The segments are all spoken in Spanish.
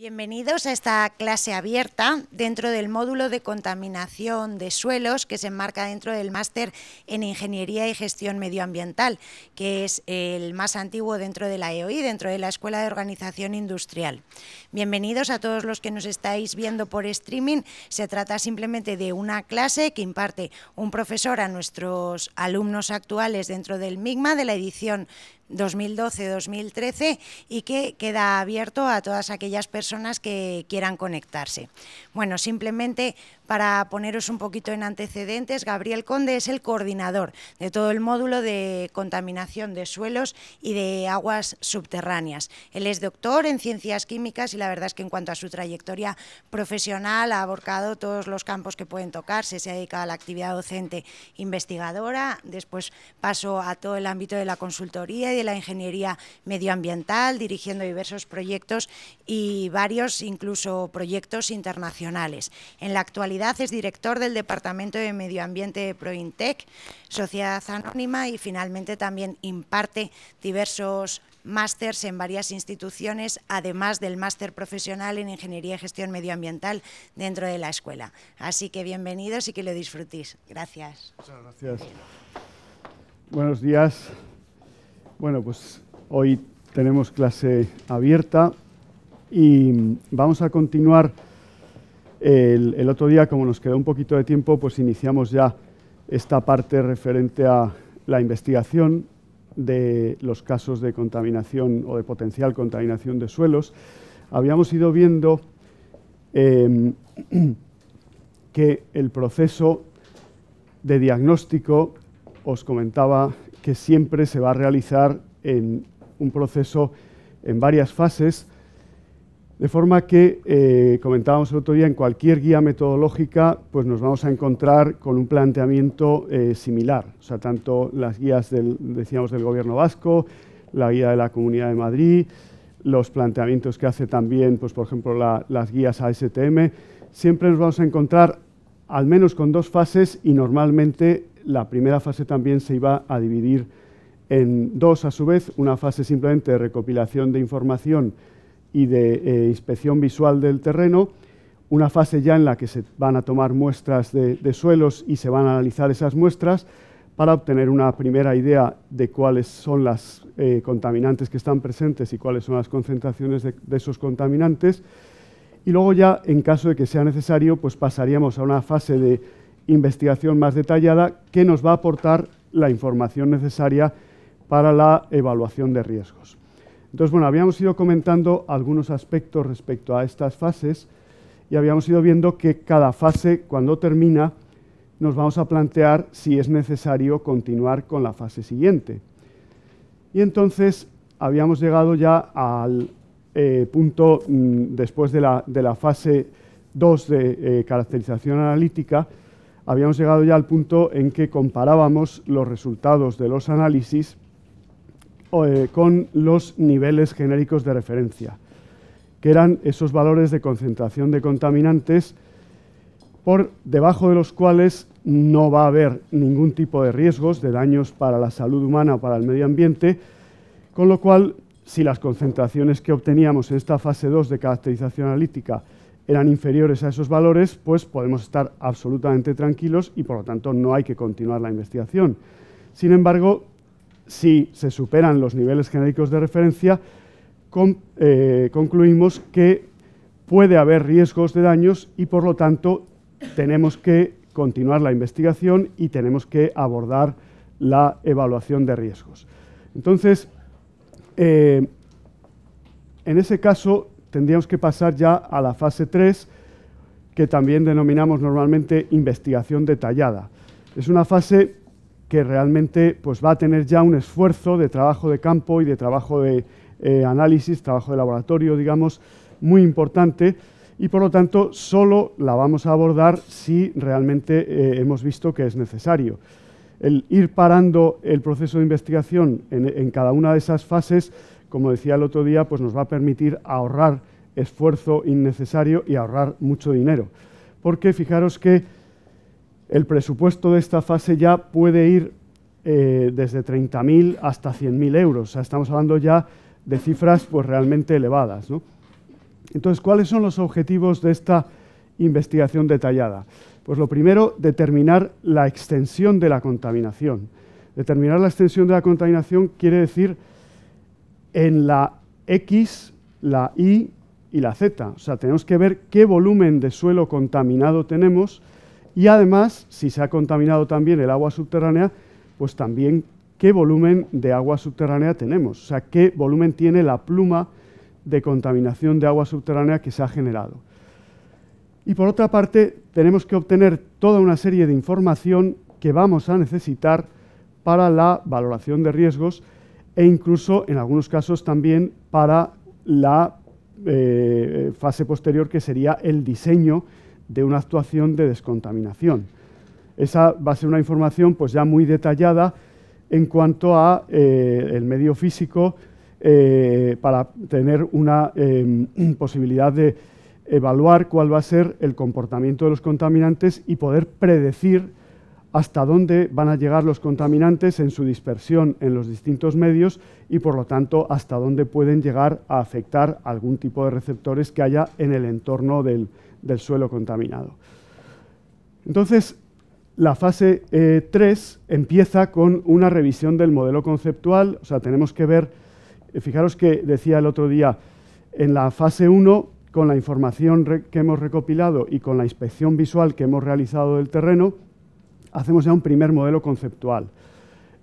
Bienvenidos a esta clase abierta dentro del módulo de contaminación de suelos que se enmarca dentro del máster en Ingeniería y Gestión Medioambiental, que es el más antiguo dentro de la EOI, dentro de la Escuela de Organización Industrial. Bienvenidos a todos los que nos estáis viendo por streaming. Se trata simplemente de una clase que imparte un profesor a nuestros alumnos actuales dentro del MIGMA de la edición 2012-2013 y que queda abierto a todas aquellas personas que quieran conectarse. Bueno, simplemente para poneros un poquito en antecedentes, Gabriel Conde es el coordinador de todo el módulo de contaminación de suelos y de aguas subterráneas. Él es doctor en ciencias químicas y la verdad es que en cuanto a su trayectoria profesional ha aborcado todos los campos que pueden tocarse, se ha dedicado a la actividad docente investigadora, después pasó a todo el ámbito de la consultoría y de la ingeniería medioambiental, dirigiendo diversos proyectos y varios incluso proyectos internacionales. En la actualidad es director del Departamento de Medio Ambiente de Prointec, Sociedad Anónima y finalmente también imparte diversos másters en varias instituciones, además del máster profesional en Ingeniería y Gestión Medioambiental dentro de la escuela. Así que bienvenidos y que lo disfrutéis. Gracias. Muchas gracias. Buenos días. Bueno, pues hoy tenemos clase abierta y vamos a continuar el, otro día, como nos quedó un poquito de tiempo, pues iniciamos ya esta parte referente a la investigación de los casos de contaminación o de potencial contaminación de suelos. Habíamos ido viendo em, que el proceso de diagnóstico, os comentaba que siempre se va a realizar en un proceso en varias fases, de forma que, eh, comentábamos el otro día, en cualquier guía metodológica pues nos vamos a encontrar con un planteamiento eh, similar. O sea, tanto las guías del, decíamos, del gobierno vasco, la guía de la Comunidad de Madrid, los planteamientos que hace también, pues, por ejemplo, las guías ASTM, siempre nos vamos a encontrar al menos con dos fases y normalmente la primera fase también se iba a dividir en dos a su vez, una fase simplemente de recopilación de información y de eh, inspección visual del terreno, una fase ya en la que se van a tomar muestras de, suelos y se van a analizar esas muestras para obtener una primera idea de cuáles son las eh, contaminantes que están presentes y cuáles son las concentraciones de, de, esos contaminantes. Y luego ya, en caso de que sea necesario, pues pasaríamos a una fase de investigación más detallada que nos va a aportar la información necesaria para la evaluación de riesgos. Entonces, bueno, habíamos ido comentando algunos aspectos respecto a estas fases y habíamos ido viendo que cada fase, cuando termina, nos vamos a plantear si es necesario continuar con la fase siguiente. Y entonces habíamos llegado ya al eh, punto mm, después de la, fase 2 de eh, caracterización analítica, habíamos llegado ya al punto en que comparábamos los resultados de los análisis eh, con los niveles genéricos de referencia, que eran esos valores de concentración de contaminantes por debajo de los cuales no va a haber ningún tipo de riesgos de daños para la salud humana o para el medio ambiente, con lo cual, si las concentraciones que obteníamos en esta fase 2 de caracterización analítica eran inferiores a esos valores, pues podemos estar absolutamente tranquilos y por lo tanto no hay que continuar la investigación. Sin embargo, si se superan los niveles genéricos de referencia, eh, concluimos que puede haber riesgos de daños y por lo tanto tenemos que continuar la investigación y tenemos que abordar la evaluación de riesgos. Entonces, eh, en ese caso tendríamos que pasar ya a la fase 3, que también denominamos normalmente investigación detallada. Es una fase que realmente pues, va a tener ya un esfuerzo de trabajo de campo y de trabajo de eh, análisis, trabajo de laboratorio, digamos, muy importante y por lo tanto solo la vamos a abordar si realmente eh, hemos visto que es necesario. El ir parando el proceso de investigación en, en, cada una de esas fases, como decía el otro día, pues nos va a permitir ahorrar esfuerzo innecesario y ahorrar mucho dinero. Porque fijaros que el presupuesto de esta fase ya puede ir eh, desde 30.000 hasta 100.000 euros. estamos hablando ya de cifras pues, realmente elevadas. Entonces, ¿cuáles son los objetivos de esta investigación detallada? Pues lo primero, determinar la extensión de la contaminación. Determinar la extensión de la contaminación quiere decir en la X, la Y y la Z. O sea, tenemos que ver qué volumen de suelo contaminado tenemos y además, si se ha contaminado también el agua subterránea, pues también qué volumen de agua subterránea tenemos, o sea, qué volumen tiene la pluma de contaminación de agua subterránea que se ha generado. Y por otra parte, tenemos que obtener toda una serie de información que vamos a necesitar para la valoración de riesgos e incluso, en algunos casos, también para la eh, fase posterior, que sería el diseño de una actuación de descontaminación. Esa va a ser una información pues, ya muy detallada en cuanto a eh, el medio físico eh, para tener una em, posibilidad de evaluar cuál va a ser el comportamiento de los contaminantes y poder predecir hasta dónde van a llegar los contaminantes en su dispersión en los distintos medios y por lo tanto hasta dónde pueden llegar a afectar algún tipo de receptores que haya en el entorno del, del suelo contaminado. Entonces, la fase 3 eh, empieza con una revisión del modelo conceptual, o sea, tenemos que ver, eh, fijaros que decía el otro día, en la fase 1, con la información que hemos recopilado y con la inspección visual que hemos realizado del terreno, hacemos ya un primer modelo conceptual.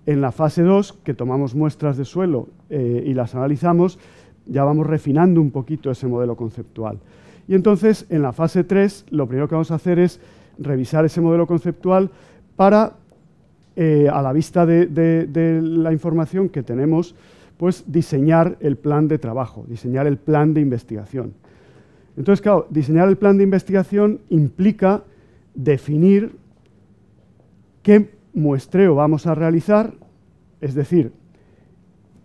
En la fase 2, que tomamos muestras de suelo eh, y las analizamos, ya vamos refinando un poquito ese modelo conceptual. Y entonces, en la fase 3, lo primero que vamos a hacer es revisar ese modelo conceptual para, eh, a la vista de, de, la información que tenemos, pues diseñar el plan de trabajo, diseñar el plan de investigación. Entonces, claro, diseñar el plan de investigación implica definir qué muestreo vamos a realizar, es decir,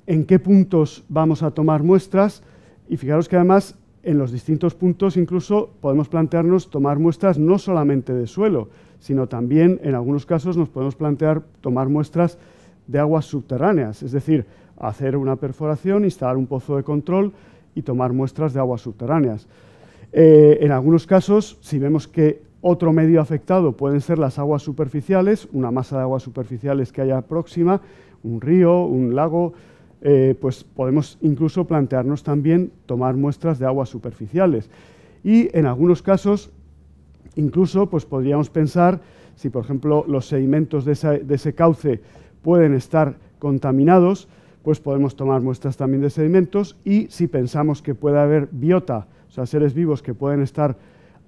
en qué puntos vamos a tomar muestras, y fijaros que además en los distintos puntos incluso podemos plantearnos tomar muestras no solamente de suelo, sino también en algunos casos nos podemos plantear tomar muestras de aguas subterráneas, es decir, hacer una perforación, instalar un pozo de control y tomar muestras de aguas subterráneas. Eh, en algunos casos, si vemos que otro medio afectado pueden ser las aguas superficiales, una masa de aguas superficiales que haya próxima, un río, un lago, eh, pues podemos incluso plantearnos también tomar muestras de aguas superficiales. Y en algunos casos, incluso pues podríamos pensar si, por ejemplo, los sedimentos de, ese cauce pueden estar contaminados, pues podemos tomar muestras también de sedimentos y si pensamos que puede haber biota, o sea, seres vivos que pueden estar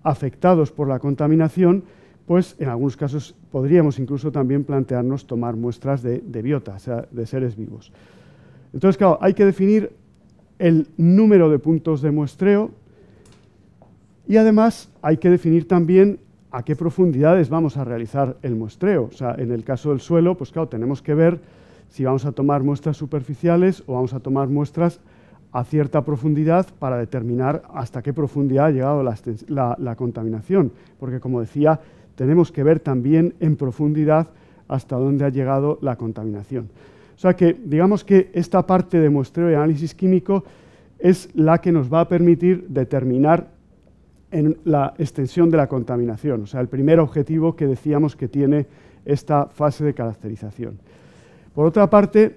afectados por la contaminación, pues en algunos casos podríamos incluso también plantearnos tomar muestras de, de biota, o sea, de seres vivos. Entonces, claro, hay que definir el número de puntos de muestreo y además hay que definir también a qué profundidades vamos a realizar el muestreo. O sea, en el caso del suelo, pues claro, tenemos que ver si vamos a tomar muestras superficiales o vamos a tomar muestras a cierta profundidad para determinar hasta qué profundidad ha llegado la, la contaminación. Porque, como decía, tenemos que ver también en profundidad hasta dónde ha llegado la contaminación. O sea que digamos que esta parte de muestreo y análisis químico es la que nos va a permitir determinar en la extensión de la contaminación, o sea, el primer objetivo que decíamos que tiene esta fase de caracterización. Por otra parte,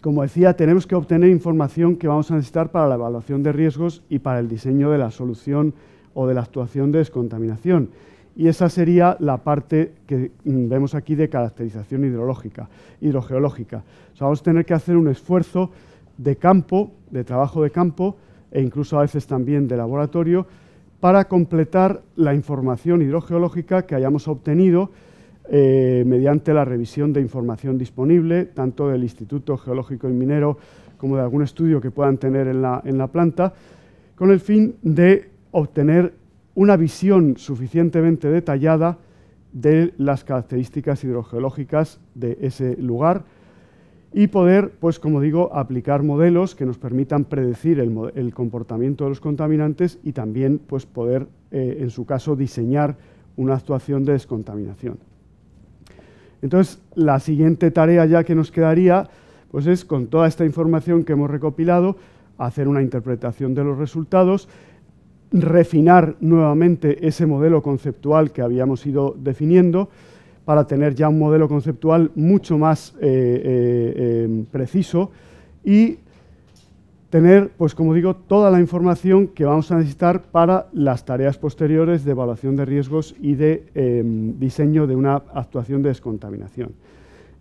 como decía, tenemos que obtener información que vamos a necesitar para la evaluación de riesgos y para el diseño de la solución o de la actuación de descontaminación. Y esa sería la parte que mm, vemos aquí de caracterización hidrológica, hidrogeológica. vamos a tener que hacer un esfuerzo de campo, de trabajo de campo, e incluso a veces también de laboratorio, para completar la información hidrogeológica que hayamos obtenido eh, mediante la revisión de información disponible, tanto del Instituto Geológico y Minero como de algún estudio que puedan tener en la planta, con el fin de obtener una visión suficientemente detallada de las características hidrogeológicas de ese lugar y poder, pues como digo, aplicar modelos que nos permitan predecir el, comportamiento de los contaminantes y también pues, poder, eh, en su caso, diseñar una actuación de descontaminación. Entonces, la siguiente tarea ya que nos quedaría, pues es con toda esta información que hemos recopilado, hacer una interpretación de los resultados refinar nuevamente ese modelo conceptual que habíamos ido definiendo para tener ya un modelo conceptual mucho más eh, eh, eh, preciso y tener, pues como digo, toda la información que vamos a necesitar para las tareas posteriores de evaluación de riesgos y de diseño de una actuación de descontaminación.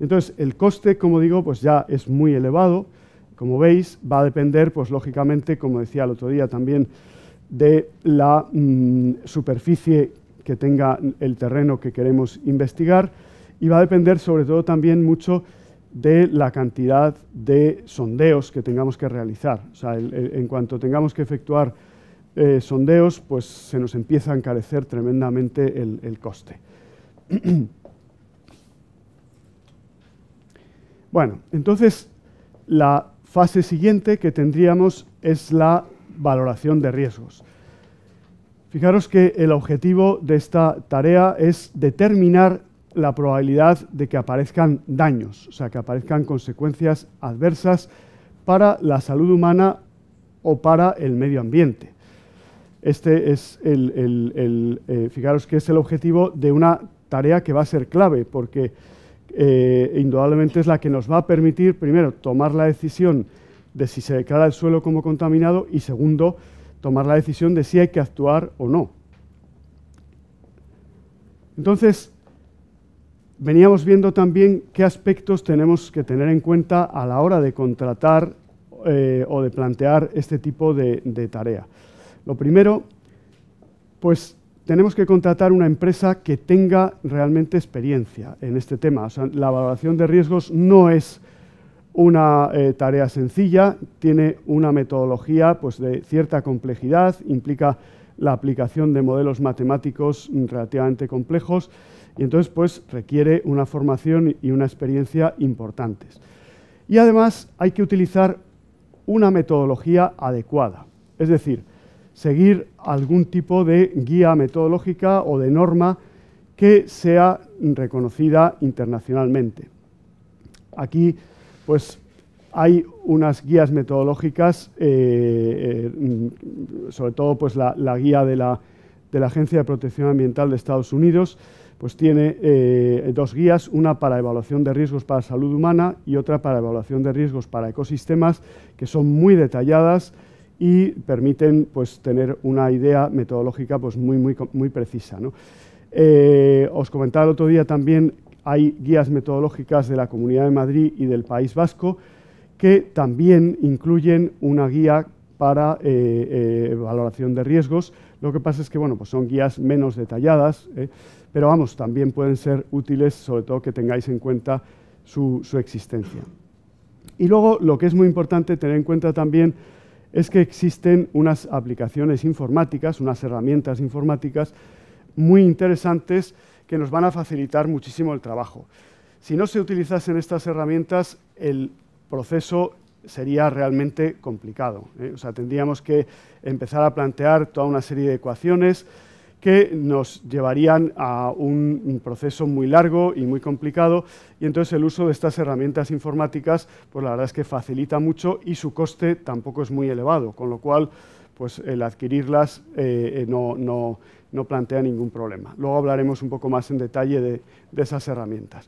Entonces, el coste, como digo, pues ya es muy elevado. Como veis, va a depender, pues lógicamente, como decía el otro día también, de la mm, superficie que tenga el terreno que queremos investigar y va a depender sobre todo también mucho de la cantidad de sondeos que tengamos que realizar. O sea, en cuanto tengamos que efectuar eh, sondeos, pues se nos empieza a encarecer tremendamente el, el coste. bueno, entonces la fase siguiente que tendríamos es la valoración de riesgos. Fijaros que el objetivo de esta tarea es determinar la probabilidad de que aparezcan daños, o sea, que aparezcan consecuencias adversas para la salud humana o para el medio ambiente. Este es el, eh, fijaros que es el objetivo de una tarea que va a ser clave, porque eh, indudablemente es la que nos va a permitir, primero, tomar la decisión de si se declara el suelo como contaminado y segundo, tomar la decisión de si hay que actuar o no. Entonces, veníamos viendo también qué aspectos tenemos que tener en cuenta a la hora de contratar eh, o de plantear este tipo de, de tarea. Lo primero, pues tenemos que contratar una empresa que tenga realmente experiencia en este tema. O sea, la valoración de riesgos no es una eh, tarea sencilla, tiene una metodología pues, de cierta complejidad, implica la aplicación de modelos matemáticos relativamente complejos y entonces pues, requiere una formación y una experiencia importantes. Y además hay que utilizar una metodología adecuada, es decir, seguir algún tipo de guía metodológica o de norma que sea reconocida internacionalmente. Aquí pues hay unas guías metodológicas, eh, eh, mm, sobre todo pues la, guía de la, Agencia de Protección Ambiental de Estados Unidos, pues tiene eh, dos guías, una para evaluación de riesgos para salud humana y otra para evaluación de riesgos para ecosistemas, que son muy detalladas y permiten pues, tener una idea metodológica pues, muy, muy, muy precisa. os comentaba el otro día también hay guías metodológicas de la Comunidad de Madrid y del País Vasco que también incluyen una guía para eh, eh, valoración de riesgos. Lo que pasa es que pues son guías menos detalladas, eh, pero vamos, también pueden ser útiles, sobre todo que tengáis en cuenta su existencia. Y luego lo que es muy importante tener en cuenta también es que existen unas aplicaciones informáticas, unas herramientas informáticas muy interesantes que nos van a facilitar muchísimo el trabajo. Si no se utilizasen estas herramientas, el proceso sería realmente complicado. ¿eh? O sea, tendríamos que empezar a plantear toda una serie de ecuaciones que nos llevarían a un proceso muy largo y muy complicado y entonces el uso de estas herramientas informáticas pues la verdad es que facilita mucho y su coste tampoco es muy elevado, con lo cual pues el adquirirlas eh, eh, no, no plantea ningún problema. Luego hablaremos un poco más en detalle de, esas herramientas.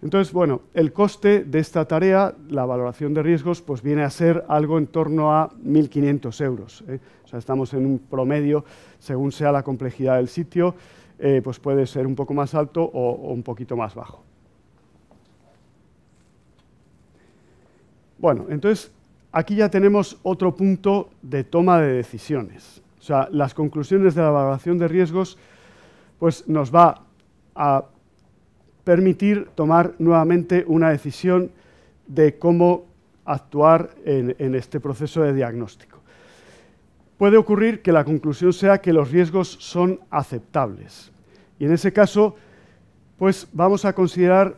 Entonces, bueno, el coste de esta tarea, la valoración de riesgos, pues viene a ser algo en torno a 1.500 euros. ¿eh? O sea, estamos en un promedio, según sea la complejidad del sitio, eh, pues puede ser un poco más alto o un poquito más bajo. Bueno, entonces, aquí ya tenemos otro punto de toma de decisiones. O sea, las conclusiones de la evaluación de riesgos pues nos va a permitir tomar nuevamente una decisión de cómo actuar en, este proceso de diagnóstico. Puede ocurrir que la conclusión sea que los riesgos son aceptables. Y en ese caso, pues vamos a considerar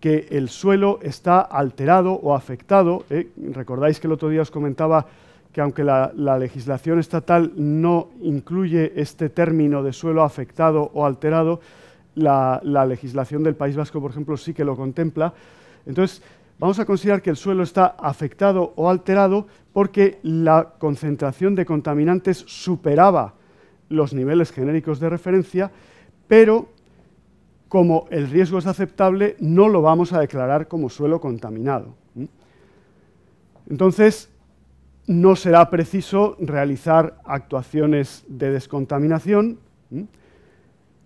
que el suelo está alterado o afectado. ¿eh? Recordáis que el otro día os comentaba que aunque la, legislación estatal no incluye este término de suelo afectado o alterado, la, la legislación del País Vasco, por ejemplo, sí que lo contempla. Entonces, vamos a considerar que el suelo está afectado o alterado porque la concentración de contaminantes superaba los niveles genéricos de referencia, pero como el riesgo es aceptable, no lo vamos a declarar como suelo contaminado. Entonces, no será preciso realizar actuaciones de descontaminación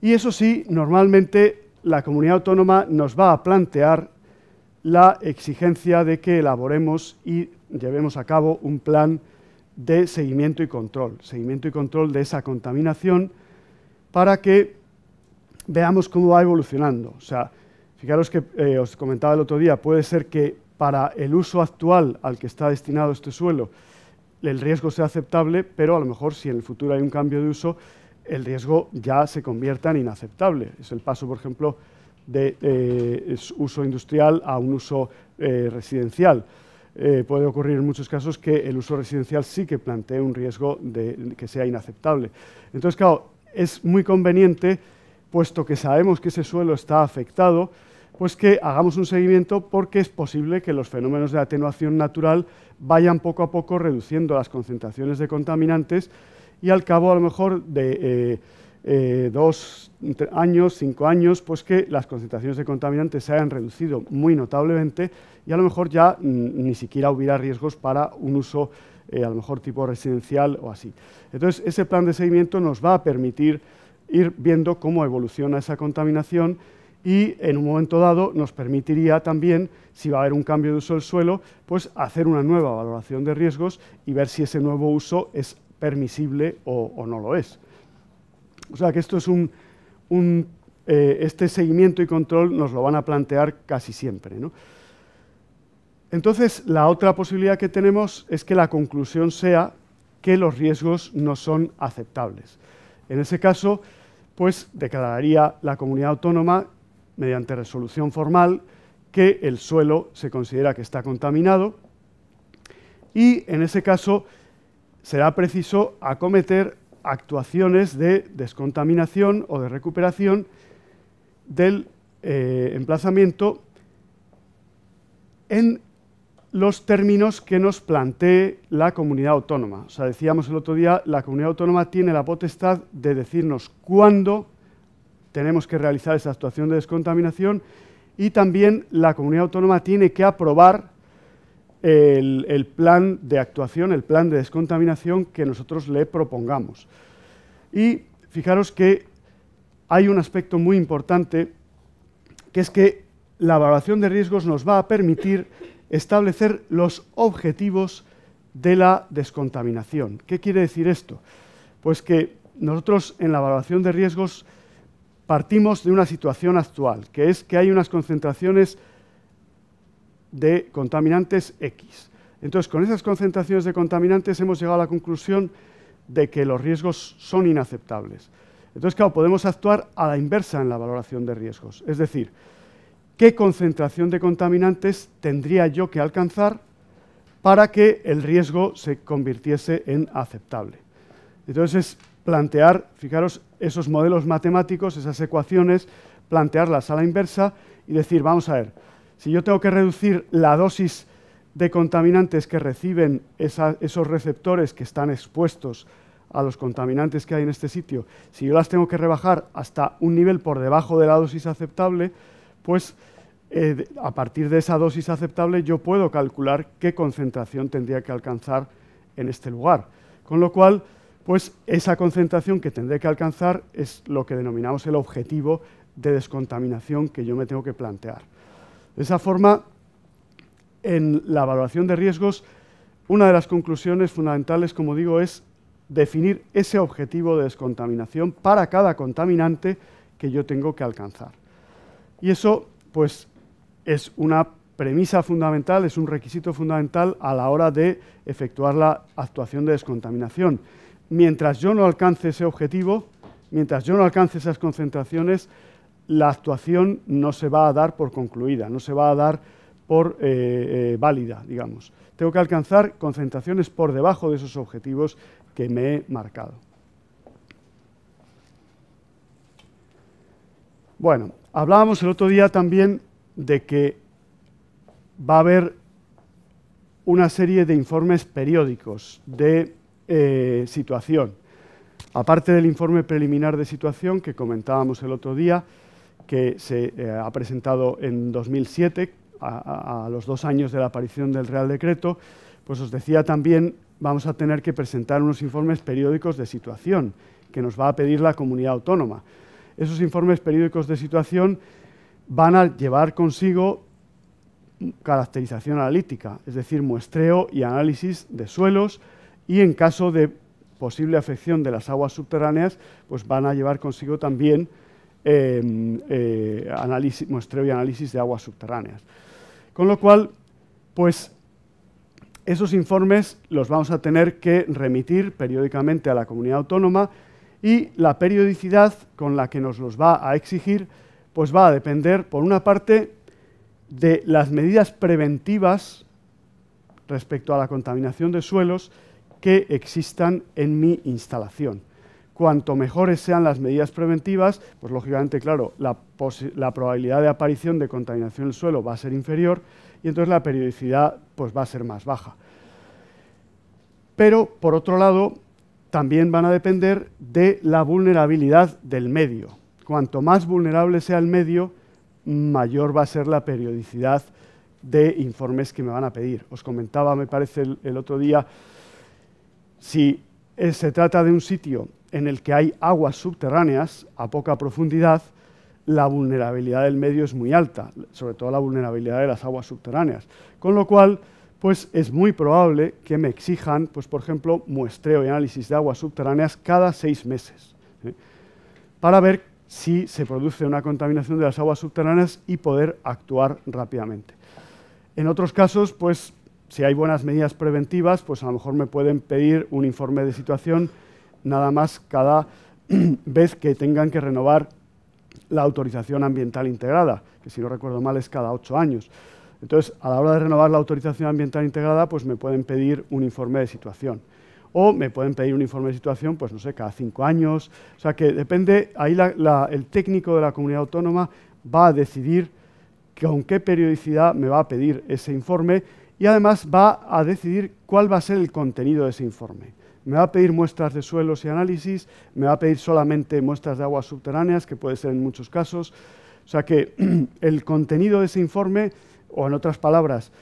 y eso sí, normalmente la comunidad autónoma nos va a plantear la exigencia de que elaboremos y llevemos a cabo un plan de seguimiento y control, seguimiento y control de esa contaminación para que veamos cómo va evolucionando. O sea, fijaros que eh, os comentaba el otro día, puede ser que para el uso actual al que está destinado este suelo, el riesgo sea aceptable, pero a lo mejor si en el futuro hay un cambio de uso, el riesgo ya se convierta en inaceptable. Es el paso, por ejemplo, de eh, uso industrial a un uso eh, residencial. Eh, puede ocurrir en muchos casos que el uso residencial sí que plantee un riesgo que sea inaceptable. Entonces, claro, es muy conveniente, puesto que sabemos que ese suelo está afectado, pues que hagamos un seguimiento porque es posible que los fenómenos de atenuación natural vayan poco a poco reduciendo las concentraciones de contaminantes y al cabo a lo mejor de eh, eh, dos años, cinco años, pues que las concentraciones de contaminantes se hayan reducido muy notablemente y a lo mejor ya mm, ni siquiera hubiera riesgos para un uso eh, a lo mejor tipo residencial o así. Entonces ese plan de seguimiento nos va a permitir ir viendo cómo evoluciona esa contaminación y en un momento dado nos permitiría también, si va a haber un cambio de uso del suelo, pues hacer una nueva valoración de riesgos y ver si ese nuevo uso es permisible o, no lo es. O sea que esto es un, eh, este seguimiento y control nos lo van a plantear casi siempre. Entonces, la otra posibilidad que tenemos es que la conclusión sea que los riesgos no son aceptables. En ese caso, pues declararía la comunidad autónoma mediante resolución formal que el suelo se considera que está contaminado y en ese caso será preciso acometer actuaciones de descontaminación o de recuperación del eh, emplazamiento en los términos que nos plantee la comunidad autónoma. O sea, decíamos el otro día, la comunidad autónoma tiene la potestad de decirnos cuándo tenemos que realizar esa actuación de descontaminación y también la comunidad autónoma tiene que aprobar el, plan de actuación, el plan de descontaminación que nosotros le propongamos. Y fijaros que hay un aspecto muy importante, que es que la evaluación de riesgos nos va a permitir establecer los objetivos de la descontaminación. ¿Qué quiere decir esto? Pues que nosotros en la evaluación de riesgos partimos de una situación actual, que es que hay unas concentraciones de contaminantes X. Entonces, con esas concentraciones de contaminantes hemos llegado a la conclusión de que los riesgos son inaceptables. Entonces, claro, podemos actuar a la inversa en la valoración de riesgos. Es decir, ¿qué concentración de contaminantes tendría yo que alcanzar para que el riesgo se convirtiese en aceptable? Entonces, plantear, fijaros, esos modelos matemáticos, esas ecuaciones, plantearlas a la inversa y decir, vamos a ver, si yo tengo que reducir la dosis de contaminantes que reciben esos receptores que están expuestos a los contaminantes que hay en este sitio, si yo las tengo que rebajar hasta un nivel por debajo de la dosis aceptable, pues eh, a partir de esa dosis aceptable yo puedo calcular qué concentración tendría que alcanzar en este lugar. Con lo cual, pues esa concentración que tendré que alcanzar es lo que denominamos el objetivo de descontaminación que yo me tengo que plantear. De esa forma, en la evaluación de riesgos, una de las conclusiones fundamentales, como digo, es definir ese objetivo de descontaminación para cada contaminante que yo tengo que alcanzar. Y eso, pues, es una premisa fundamental, es un requisito fundamental a la hora de efectuar la actuación de descontaminación mientras yo no alcance ese objetivo, mientras yo no alcance esas concentraciones, la actuación no se va a dar por concluida, no se va a dar por eh, eh, válida, digamos. Tengo que alcanzar concentraciones por debajo de esos objetivos que me he marcado. Bueno, hablábamos el otro día también de que va a haber una serie de informes periódicos de eh, situación. Aparte del informe preliminar de situación que comentábamos el otro día, que se eh, ha presentado en 2007, a, a, los dos años de la aparición del Real Decreto, pues os decía también, vamos a tener que presentar unos informes periódicos de situación que nos va a pedir la comunidad autónoma. Esos informes periódicos de situación van a llevar consigo caracterización analítica, es decir, muestreo y análisis de suelos, y en caso de posible afección de las aguas subterráneas, pues van a llevar consigo también em, eh, muestreo y análisis de aguas subterráneas. Con lo cual, pues esos informes los vamos a tener que remitir periódicamente a la comunidad autónoma y la periodicidad con la que nos los va a exigir, pues va a depender, por una parte, de las medidas preventivas respecto a la contaminación de suelos, que existan en mi instalación. Cuanto mejores sean las medidas preventivas, pues lógicamente, claro, la, probabilidad de aparición de contaminación del suelo va a ser inferior y entonces la periodicidad pues, va a ser más baja. Pero, por otro lado, también van a depender de la vulnerabilidad del medio. Cuanto más vulnerable sea el medio, mayor va a ser la periodicidad de informes que me van a pedir. Os comentaba, me parece, el otro día, si eh, se trata de un sitio en el que hay aguas subterráneas a poca profundidad, la vulnerabilidad del medio es muy alta, sobre todo la vulnerabilidad de las aguas subterráneas. Con lo cual, pues es muy probable que me exijan, pues por ejemplo, muestreo y análisis de aguas subterráneas cada seis meses, ¿eh? para ver si se produce una contaminación de las aguas subterráneas y poder actuar rápidamente. En otros casos, pues si hay buenas medidas preventivas, pues a lo mejor me pueden pedir un informe de situación nada más cada vez que tengan que renovar la autorización ambiental integrada, que si no recuerdo mal es cada ocho años. Entonces, a la hora de renovar la autorización ambiental integrada, pues me pueden pedir un informe de situación. O me pueden pedir un informe de situación, pues no sé, cada cinco años. O sea que depende, ahí el técnico de la comunidad autónoma va a decidir con qué periodicidad me va a pedir ese informe y además va a decidir cuál va a ser el contenido de ese informe. Me va a pedir muestras de suelos y análisis, me va a pedir solamente muestras de aguas subterráneas, que puede ser en muchos casos. O sea que el contenido de ese informe, o en otras palabras,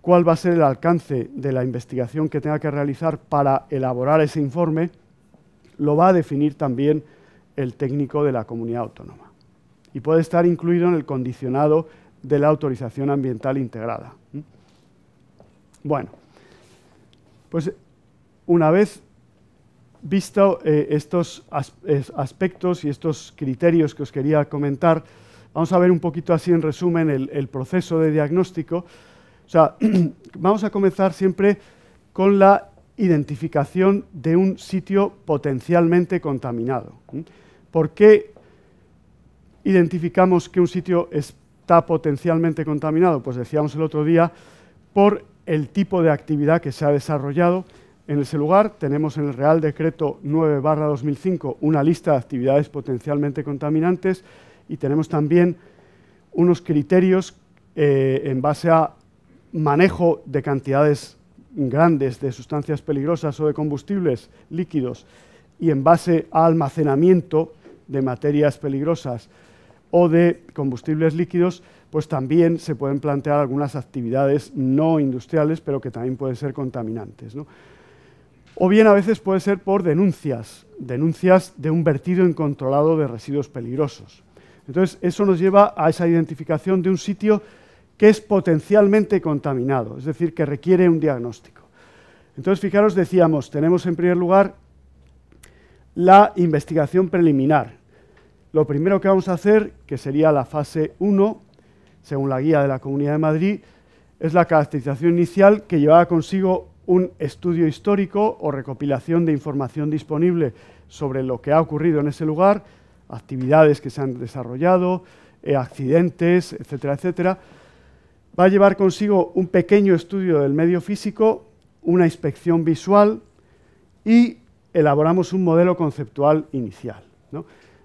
cuál va a ser el alcance de la investigación que tenga que realizar para elaborar ese informe, lo va a definir también el técnico de la comunidad autónoma. Y puede estar incluido en el condicionado de la autorización ambiental integrada. Bueno, pues una vez visto eh, estos aspectos y estos criterios que os quería comentar, vamos a ver un poquito así en resumen el, el proceso de diagnóstico. O sea, vamos a comenzar siempre con la identificación de un sitio potencialmente contaminado. ¿Por qué identificamos que un sitio está potencialmente contaminado? Pues decíamos el otro día, por el tipo de actividad que se ha desarrollado en ese lugar. Tenemos en el Real Decreto 9-2005 una lista de actividades potencialmente contaminantes y tenemos también unos criterios eh, en base a manejo de cantidades grandes de sustancias peligrosas o de combustibles líquidos y en base a almacenamiento de materias peligrosas o de combustibles líquidos pues también se pueden plantear algunas actividades no industriales, pero que también pueden ser contaminantes. O bien a veces puede ser por denuncias, denuncias de un vertido incontrolado de residuos peligrosos. Entonces, eso nos lleva a esa identificación de un sitio que es potencialmente contaminado, es decir, que requiere un diagnóstico. Entonces, fijaros, decíamos, tenemos en primer lugar la investigación preliminar. Lo primero que vamos a hacer, que sería la fase 1, según la guía de la Comunidad de Madrid, es la caracterización inicial que llevaba consigo un estudio histórico o recopilación de información disponible sobre lo que ha ocurrido en ese lugar, actividades que se han desarrollado, eh, accidentes, etcétera, etcétera. Va a llevar consigo un pequeño estudio del medio físico, una inspección visual y elaboramos un modelo conceptual inicial.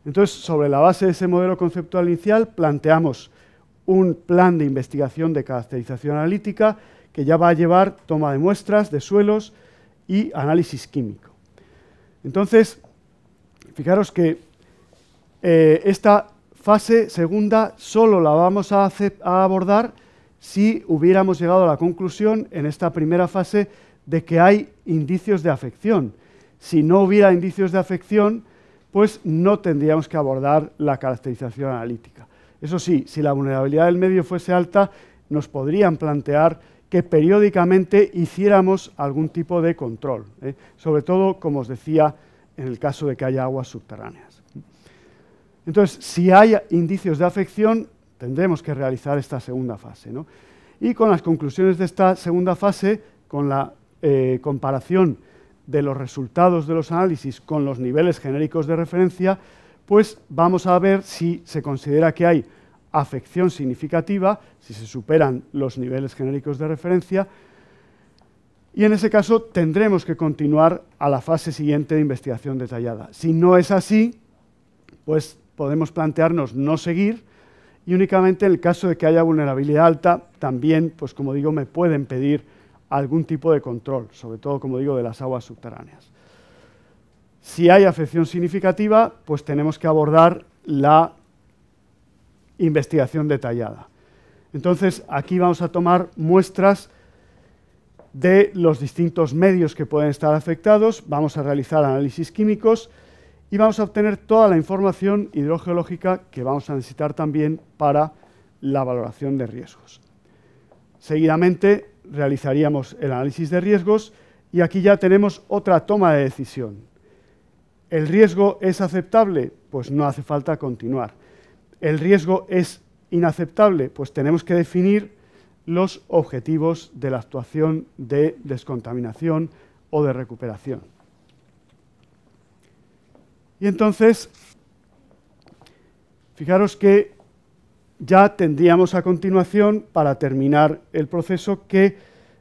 Entonces, sobre la base de ese modelo conceptual inicial, planteamos un plan de investigación de caracterización analítica que ya va a llevar toma de muestras de suelos y análisis químico. Entonces, fijaros que eh, esta fase segunda solo la vamos a, a abordar si hubiéramos llegado a la conclusión en esta primera fase de que hay indicios de afección. Si no hubiera indicios de afección, pues no tendríamos que abordar la caracterización analítica. Eso sí, si la vulnerabilidad del medio fuese alta, nos podrían plantear que periódicamente hiciéramos algún tipo de control, ¿eh? sobre todo, como os decía, en el caso de que haya aguas subterráneas. Entonces, si hay indicios de afección, tendremos que realizar esta segunda fase. Y con las conclusiones de esta segunda fase, con la eh, comparación de los resultados de los análisis con los niveles genéricos de referencia, pues vamos a ver si se considera que hay afección significativa, si se superan los niveles genéricos de referencia, y en ese caso tendremos que continuar a la fase siguiente de investigación detallada. Si no es así, pues podemos plantearnos no seguir y únicamente en el caso de que haya vulnerabilidad alta, también, pues como digo, me pueden pedir algún tipo de control, sobre todo, como digo, de las aguas subterráneas. Si hay afección significativa, pues tenemos que abordar la investigación detallada. Entonces, aquí vamos a tomar muestras de los distintos medios que pueden estar afectados, vamos a realizar análisis químicos y vamos a obtener toda la información hidrogeológica que vamos a necesitar también para la valoración de riesgos. Seguidamente realizaríamos el análisis de riesgos y aquí ya tenemos otra toma de decisión. ¿El riesgo es aceptable? Pues no hace falta continuar. ¿El riesgo es inaceptable? Pues tenemos que definir los objetivos de la actuación de descontaminación o de recuperación. Y entonces, fijaros que ya tendríamos a continuación, para terminar el proceso, que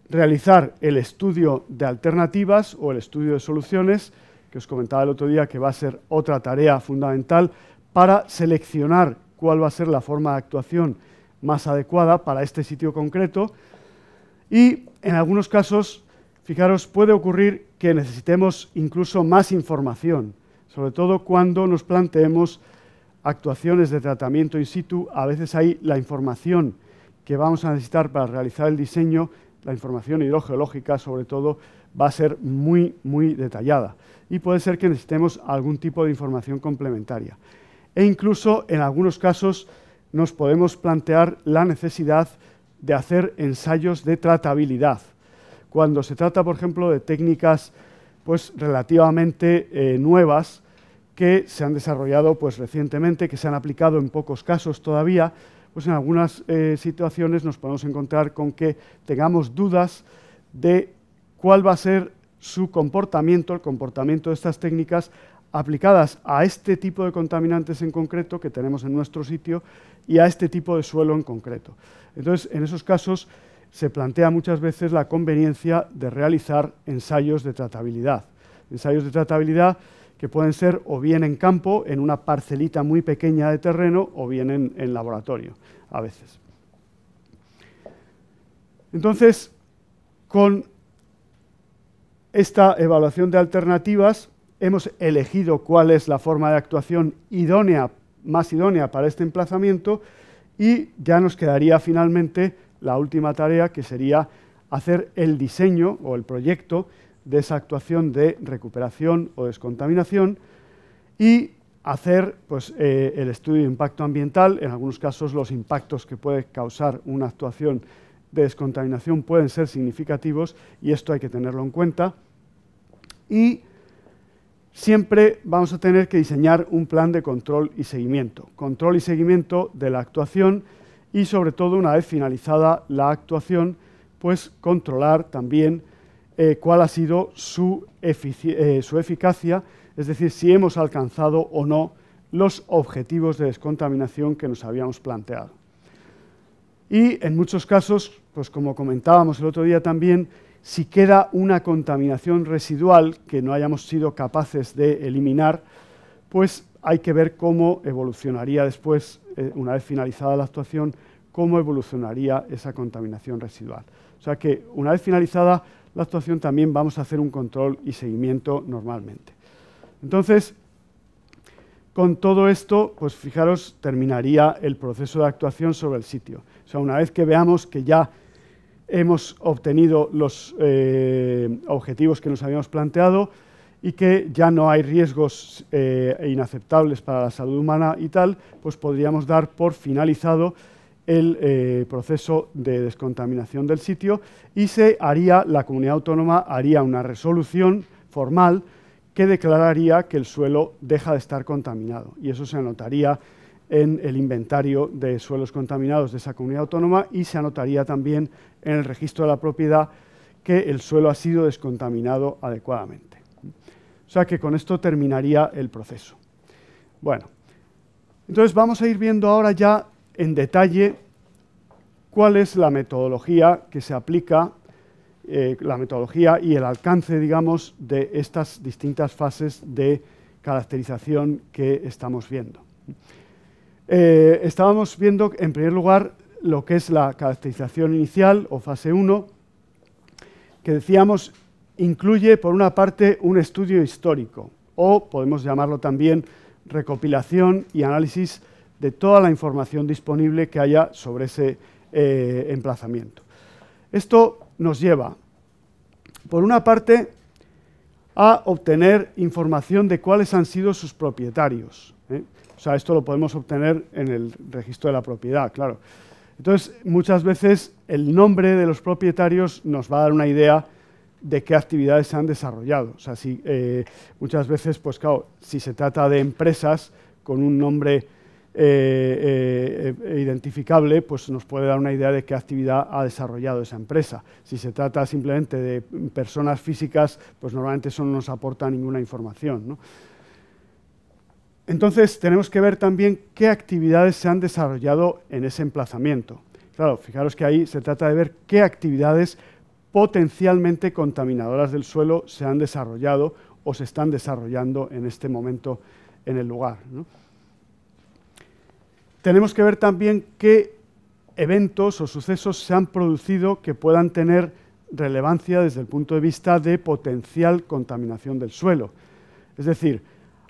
realizar el estudio de alternativas o el estudio de soluciones que os comentaba el otro día, que va a ser otra tarea fundamental para seleccionar cuál va a ser la forma de actuación más adecuada para este sitio concreto. Y en algunos casos, fijaros, puede ocurrir que necesitemos incluso más información, sobre todo cuando nos planteemos actuaciones de tratamiento in situ, a veces ahí la información que vamos a necesitar para realizar el diseño, la información hidrogeológica sobre todo, va a ser muy, muy detallada y puede ser que necesitemos algún tipo de información complementaria. E incluso en algunos casos nos podemos plantear la necesidad de hacer ensayos de tratabilidad. Cuando se trata, por ejemplo, de técnicas pues, relativamente eh, nuevas que se han desarrollado pues, recientemente, que se han aplicado en pocos casos todavía, pues en algunas eh, situaciones nos podemos encontrar con que tengamos dudas de cuál va a ser su comportamiento, el comportamiento de estas técnicas aplicadas a este tipo de contaminantes en concreto que tenemos en nuestro sitio y a este tipo de suelo en concreto. Entonces, en esos casos se plantea muchas veces la conveniencia de realizar ensayos de tratabilidad. Ensayos de tratabilidad que pueden ser o bien en campo, en una parcelita muy pequeña de terreno, o bien en, laboratorio, a veces. Entonces, con esta evaluación de alternativas hemos elegido cuál es la forma de actuación idónea, más idónea para este emplazamiento y ya nos quedaría finalmente la última tarea que sería hacer el diseño o el proyecto de esa actuación de recuperación o descontaminación y hacer pues, eh, el estudio de impacto ambiental, en algunos casos los impactos que puede causar una actuación de descontaminación pueden ser significativos y esto hay que tenerlo en cuenta. Y siempre vamos a tener que diseñar un plan de control y seguimiento. Control y seguimiento de la actuación y sobre todo una vez finalizada la actuación, pues controlar también eh, cuál ha sido eh, su eficacia, es decir, si hemos alcanzado o no los objetivos de descontaminación que nos habíamos planteado. Y en muchos casos, pues como comentábamos el otro día también, si queda una contaminación residual que no hayamos sido capaces de eliminar, pues hay que ver cómo evolucionaría después, eh, una vez finalizada la actuación, cómo evolucionaría esa contaminación residual. O sea que una vez finalizada la actuación también vamos a hacer un control y seguimiento normalmente. Entonces, con todo esto, pues fijaros, terminaría el proceso de actuación sobre el sitio. O una vez que veamos que ya hemos obtenido los eh, objetivos que nos habíamos planteado y que ya no hay riesgos eh, inaceptables para la salud humana y tal, pues podríamos dar por finalizado el eh, proceso de descontaminación del sitio y se haría, la comunidad autónoma haría una resolución formal que declararía que el suelo deja de estar contaminado y eso se anotaría en el inventario de suelos contaminados de esa comunidad autónoma y se anotaría también en el registro de la propiedad que el suelo ha sido descontaminado adecuadamente. O sea que con esto terminaría el proceso. Bueno, entonces vamos a ir viendo ahora ya en detalle cuál es la metodología que se aplica, eh, la metodología y el alcance, digamos, de estas distintas fases de caracterización que estamos viendo. Eh, estábamos viendo, en primer lugar, lo que es la caracterización inicial o fase 1, que decíamos incluye, por una parte, un estudio histórico, o podemos llamarlo también recopilación y análisis de toda la información disponible que haya sobre ese eh, emplazamiento. Esto nos lleva, por una parte, a obtener información de cuáles han sido sus propietarios, o sea, esto lo podemos obtener en el registro de la propiedad, claro. Entonces, muchas veces el nombre de los propietarios nos va a dar una idea de qué actividades se han desarrollado. O sea, eh, muchas veces, pues claro, si se trata de empresas con un nombre eh, eh, identificable, pues nos puede dar una idea de qué actividad ha desarrollado esa empresa. Si se trata simplemente de personas físicas, pues normalmente eso no nos aporta ninguna información. ¿no? Entonces, tenemos que ver también qué actividades se han desarrollado en ese emplazamiento. Claro, fijaros que ahí se trata de ver qué actividades potencialmente contaminadoras del suelo se han desarrollado o se están desarrollando en este momento en el lugar. Tenemos que ver también qué eventos o sucesos se han producido que puedan tener relevancia desde el punto de vista de potencial contaminación del suelo. Es decir,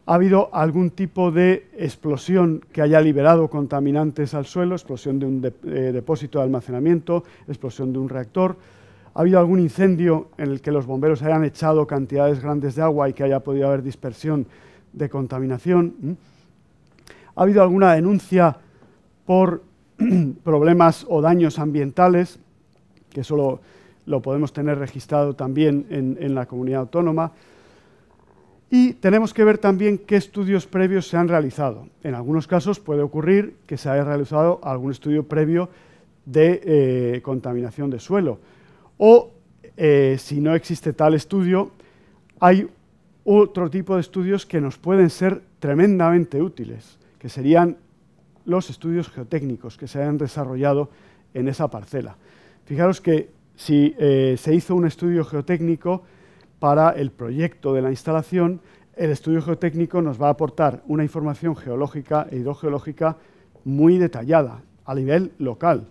ha habido algún tipo de explosión que haya liberado contaminantes al suelo, explosión de un eh, depósito de almacenamiento, explosión de un reactor, ha habido algún incendio en el que los bomberos hayan echado cantidades grandes de agua y que haya podido haber dispersión de contaminación, ¿Mm? ha habido alguna denuncia por problemas o daños ambientales, que solo lo podemos tener registrado también en la comunidad autónoma, y tenemos que ver también qué estudios previos se han realizado. En algunos casos puede ocurrir que se haya realizado algún estudio previo de eh, contaminación de suelo. O eh, si no existe tal estudio, hay otro tipo de estudios que nos pueden ser tremendamente útiles, que serían los estudios geotécnicos que se hayan desarrollado en esa parcela. Fijaros que si eh, se hizo un estudio geotécnico, para el proyecto de la instalación, el estudio geotécnico nos va a aportar una información geológica e hidrogeológica muy detallada a nivel local.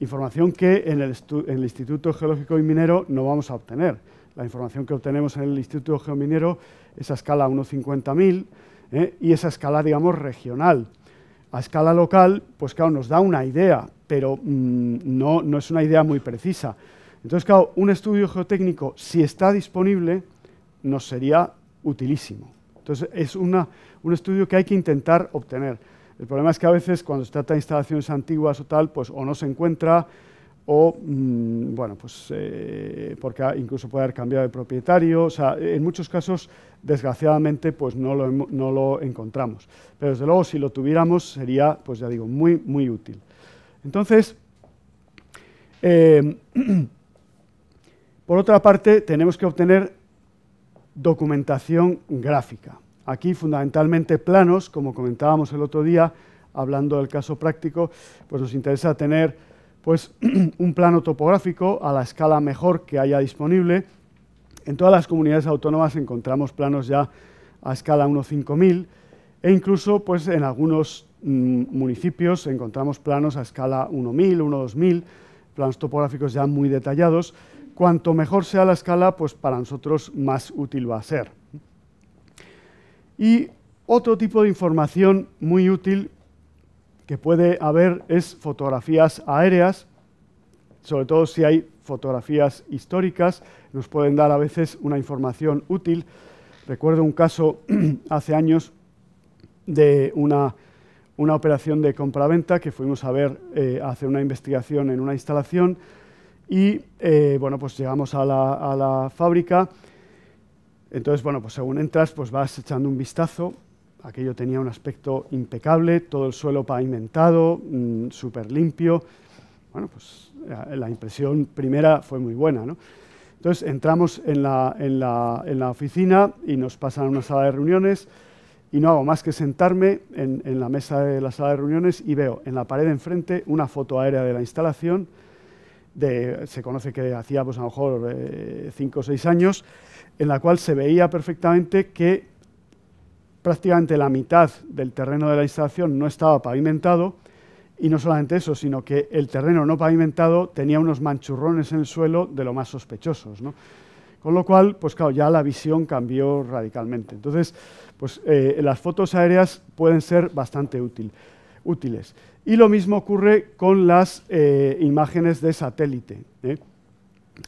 Información que en el, Instituto Geológico y Minero no vamos a obtener. La información que obtenemos en el Instituto Geominero es a escala 1.50.000 ¿eh? y esa escala, digamos, regional. A escala local, pues claro, nos da una idea, pero mm, no es una idea muy precisa. Entonces, claro, un estudio geotécnico, si está disponible, nos sería utilísimo. Entonces, es un estudio que hay que intentar obtener. El problema es que a veces cuando se trata de instalaciones antiguas o tal, pues o no se encuentra, o, mm, bueno, pues eh, porque incluso puede haber cambiado de propietario, o sea, en muchos casos, desgraciadamente, pues no lo, encontramos. Pero desde luego, si lo tuviéramos, sería, pues ya digo, muy, muy útil. Entonces, eh, Por otra parte, tenemos que obtener documentación gráfica. Aquí, fundamentalmente, planos, como comentábamos el otro día, hablando del caso práctico, pues nos interesa tener pues, un plano topográfico a la escala mejor que haya disponible. En todas las comunidades autónomas encontramos planos ya a escala 1.5000 e incluso pues, en algunos mm, municipios encontramos planos a escala 1.000, 1.2000, planos topográficos ya muy detallados cuanto mejor sea la escala, pues para nosotros más útil va a ser. Y otro tipo de información muy útil que puede haber es fotografías aéreas, sobre todo si hay fotografías históricas, nos pueden dar a veces una información útil. Recuerdo un caso hace años de una, operación de compraventa que fuimos a ver, eh, a hacer una investigación en una instalación y eh, bueno, pues llegamos a la, a la, fábrica. Entonces, bueno, pues según entras, pues vas echando un vistazo. Aquello tenía un aspecto impecable, todo el suelo pavimentado, mm, súper limpio. Bueno, pues eh, la, impresión primera fue muy buena, ¿no? Entonces entramos en la, en, la, en la, oficina y nos pasan a una sala de reuniones y no hago más que sentarme en, en la mesa de la sala de reuniones y veo en la pared de enfrente una foto aérea de la instalación se conoce que hacía pues, a lo mejor 5 eh, o 6 años, en la cual se veía perfectamente que prácticamente la mitad del terreno de la instalación no estaba pavimentado y no solamente eso, sino que el terreno no pavimentado tenía unos manchurrones en el suelo de lo más sospechosos. Con lo cual, pues claro, ya la visión cambió radicalmente. Entonces, pues eh, las fotos aéreas pueden ser bastante útil, útiles. Y lo mismo ocurre con las eh, imágenes de satélite. ¿eh?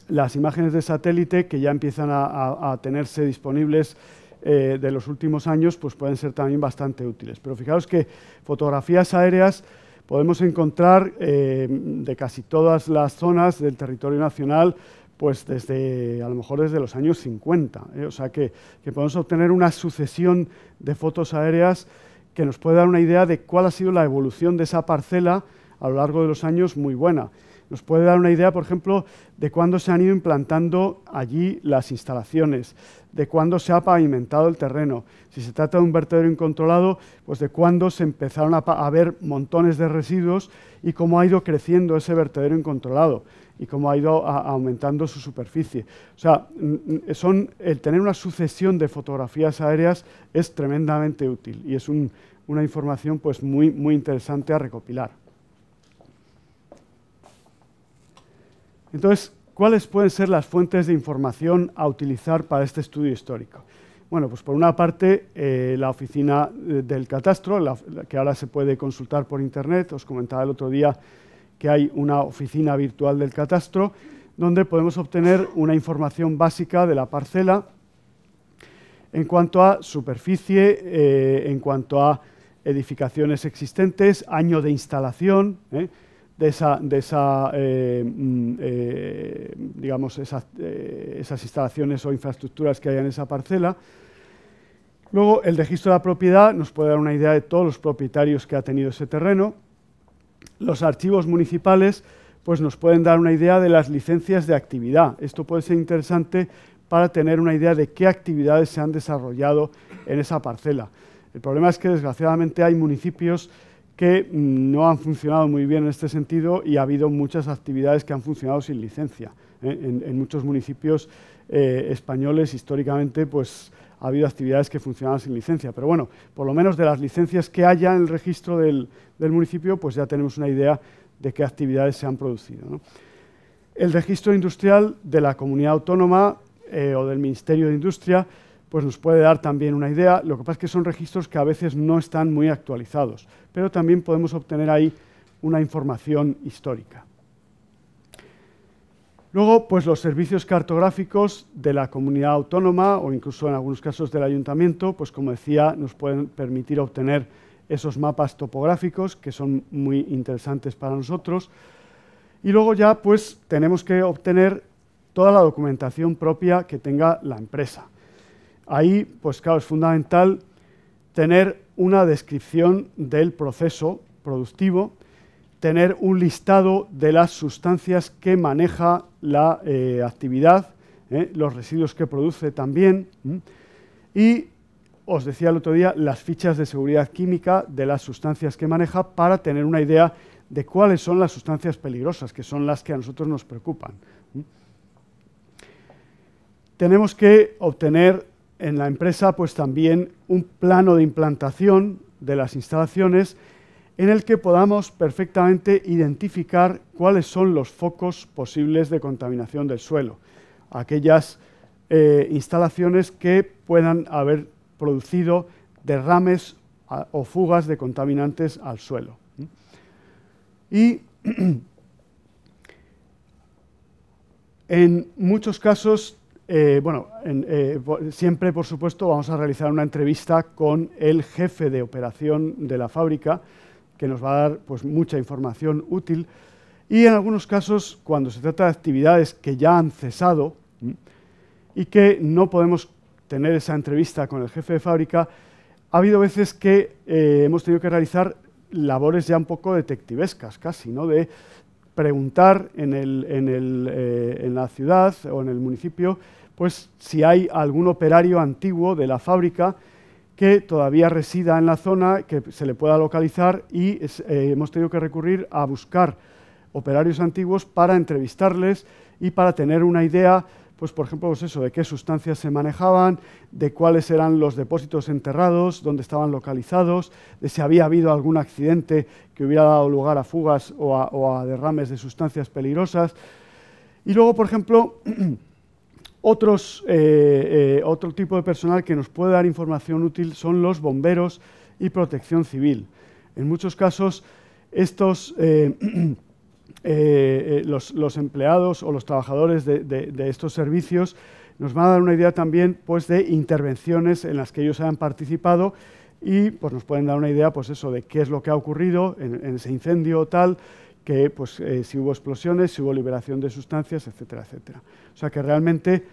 Las imágenes de satélite que ya empiezan a, tenerse disponibles eh, de los últimos años, pues pueden ser también bastante útiles. Pero fijaos que fotografías aéreas podemos encontrar de casi todas las zonas del territorio nacional, pues desde, a lo mejor desde los años 50. O sea que podemos obtener una sucesión de fotos aéreas que nos puede dar una idea de cuál ha sido la evolución de esa parcela a lo largo de los años muy buena. Nos puede dar una idea, por ejemplo, de cuándo se han ido implantando allí las instalaciones, de cuándo se ha pavimentado el terreno. Si se trata de un vertedero incontrolado, pues de cuándo se empezaron a, haber ver montones de residuos y cómo ha ido creciendo ese vertedero incontrolado y cómo ha ido aumentando su superficie. O sea, son, el tener una sucesión de fotografías aéreas es tremendamente útil y es una información pues, muy, muy interesante a recopilar. Entonces, ¿cuáles pueden ser las fuentes de información a utilizar para este estudio histórico? Bueno, pues por una parte, eh, la oficina eh, del catastro, que ahora se puede consultar por Internet, os comentaba el otro día que hay una oficina virtual del catastro, donde podemos obtener una información básica de la parcela en cuanto a superficie, eh, en cuanto a edificaciones existentes, año de instalación de eh, de esa eh, mm, digamos, esas instalaciones o infraestructuras que hay en esa parcela. Luego, el registro de la propiedad nos puede dar una idea de todos los propietarios que ha tenido ese terreno, los archivos municipales pues nos pueden dar una idea de las licencias de actividad. Esto puede ser interesante para tener una idea de qué actividades se han desarrollado en esa parcela. El problema es que desgraciadamente hay municipios que mm, no han funcionado muy bien en este sentido y ha habido muchas actividades que han funcionado sin licencia. ¿eh? En, muchos municipios eh, españoles históricamente pues, ha habido actividades que funcionaban sin licencia, pero bueno, por lo menos de las licencias que haya en el registro del, del municipio, pues ya tenemos una idea de qué actividades se han producido. El registro industrial de la comunidad autónoma eh, o del Ministerio de Industria pues nos puede dar también una idea. Lo que pasa es que son registros que a veces no están muy actualizados, pero también podemos obtener ahí una información histórica. Luego, pues los servicios cartográficos de la comunidad autónoma o incluso en algunos casos del ayuntamiento, pues como decía, nos pueden permitir obtener esos mapas topográficos que son muy interesantes para nosotros. Y luego ya pues tenemos que obtener toda la documentación propia que tenga la empresa. Ahí pues claro, es fundamental tener una descripción del proceso productivo, tener un listado de las sustancias que maneja la eh, actividad, ¿eh? los residuos que produce también, y os decía el otro día, las fichas de seguridad química de las sustancias que maneja para tener una idea de cuáles son las sustancias peligrosas, que son las que a nosotros nos preocupan. Tenemos que obtener en la empresa pues también un plano de implantación de las instalaciones en el que podamos perfectamente identificar cuáles son los focos posibles de contaminación del suelo, aquellas eh, instalaciones que puedan haber producido derrames o fugas de contaminantes al suelo. Y en muchos casos, eh, bueno, eh, siempre por supuesto vamos a realizar una entrevista con el jefe de operación de la fábrica, que nos va a dar pues, mucha información útil. Y en algunos casos, cuando se trata de actividades que ya han cesado y que no podemos tener esa entrevista con el jefe de fábrica, ha habido veces que eh, hemos tenido que realizar labores ya un poco detectivescas casi, ¿no? de preguntar eh, en, la ciudad o en el municipio pues, si hay algún operario antiguo de la fábrica que todavía resida en la zona, que se le pueda localizar y eh, hemos tenido que recurrir a buscar operarios antiguos para entrevistarles y para tener una idea pues por ejemplo, pues eso, de qué sustancias se manejaban, de cuáles eran los depósitos enterrados, dónde estaban localizados, de si había habido algún accidente que hubiera dado lugar a fugas o a, derrames de sustancias peligrosas. Y luego, por ejemplo, otros, eh, eh, otro tipo de personal que nos puede dar información útil son los bomberos y protección civil. En muchos casos, estos... Eh, Eh, eh, los, empleados o los trabajadores de, estos servicios, nos van a dar una idea también pues, de intervenciones en las que ellos hayan participado y pues, nos pueden dar una idea pues, eso, de qué es lo que ha ocurrido en, ese incendio o tal, que pues, eh, si hubo explosiones, si hubo liberación de sustancias, etcétera, etcétera. O sea que realmente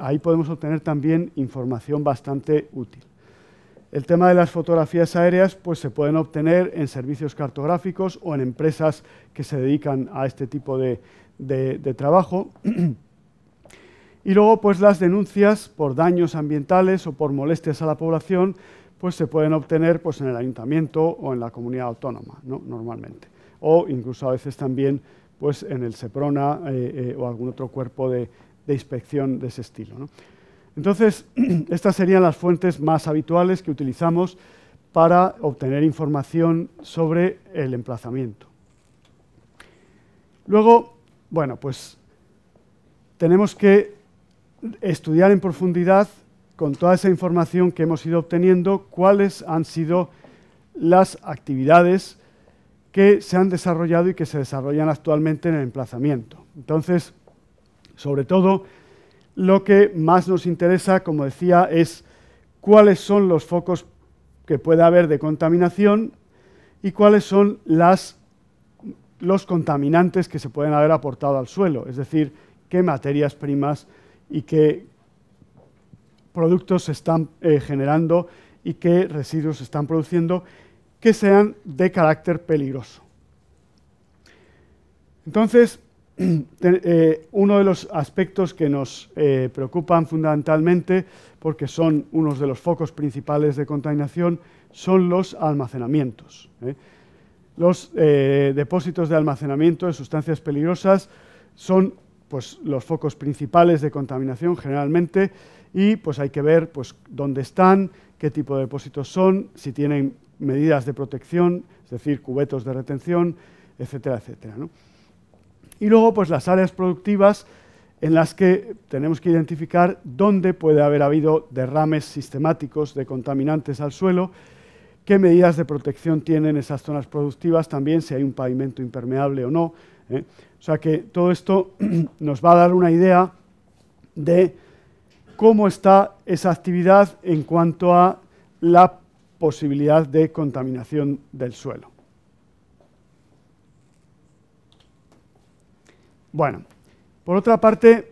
ahí podemos obtener también información bastante útil. El tema de las fotografías aéreas pues, se pueden obtener en servicios cartográficos o en empresas que se dedican a este tipo de, trabajo. y luego pues, las denuncias por daños ambientales o por molestias a la población pues, se pueden obtener pues, en el ayuntamiento o en la comunidad autónoma, normalmente. O incluso a veces también pues, en el SEPRONA eh, eh, o algún otro cuerpo de, inspección de ese estilo. Entonces, estas serían las fuentes más habituales que utilizamos para obtener información sobre el emplazamiento. Luego, bueno, pues tenemos que estudiar en profundidad con toda esa información que hemos ido obteniendo cuáles han sido las actividades que se han desarrollado y que se desarrollan actualmente en el emplazamiento. Entonces, sobre todo, lo que más nos interesa, como decía, es cuáles son los focos que puede haber de contaminación y cuáles son los contaminantes que se pueden haber aportado al suelo, es decir, qué materias primas y qué productos se están eh, generando y qué residuos se están produciendo que sean de carácter peligroso. Entonces, Eh, uno de los aspectos que nos eh, preocupan fundamentalmente, porque son unos de los focos principales de contaminación, son los almacenamientos. ¿eh? Los depósitos de almacenamiento de sustancias peligrosas son pues, los focos principales de contaminación generalmente y pues, hay que ver pues, dónde están, qué tipo de depósitos son, si tienen medidas de protección, es decir, cubetos de retención, etcétera, etcétera. Y luego, pues las áreas productivas en las que tenemos que identificar dónde puede haber habido derrames sistemáticos de contaminantes al suelo, qué medidas de protección tienen esas zonas productivas también, si hay un pavimento impermeable o no. ¿eh? O sea que todo esto nos va a dar una idea de cómo está esa actividad en cuanto a la posibilidad de contaminación del suelo. Bueno, por otra parte,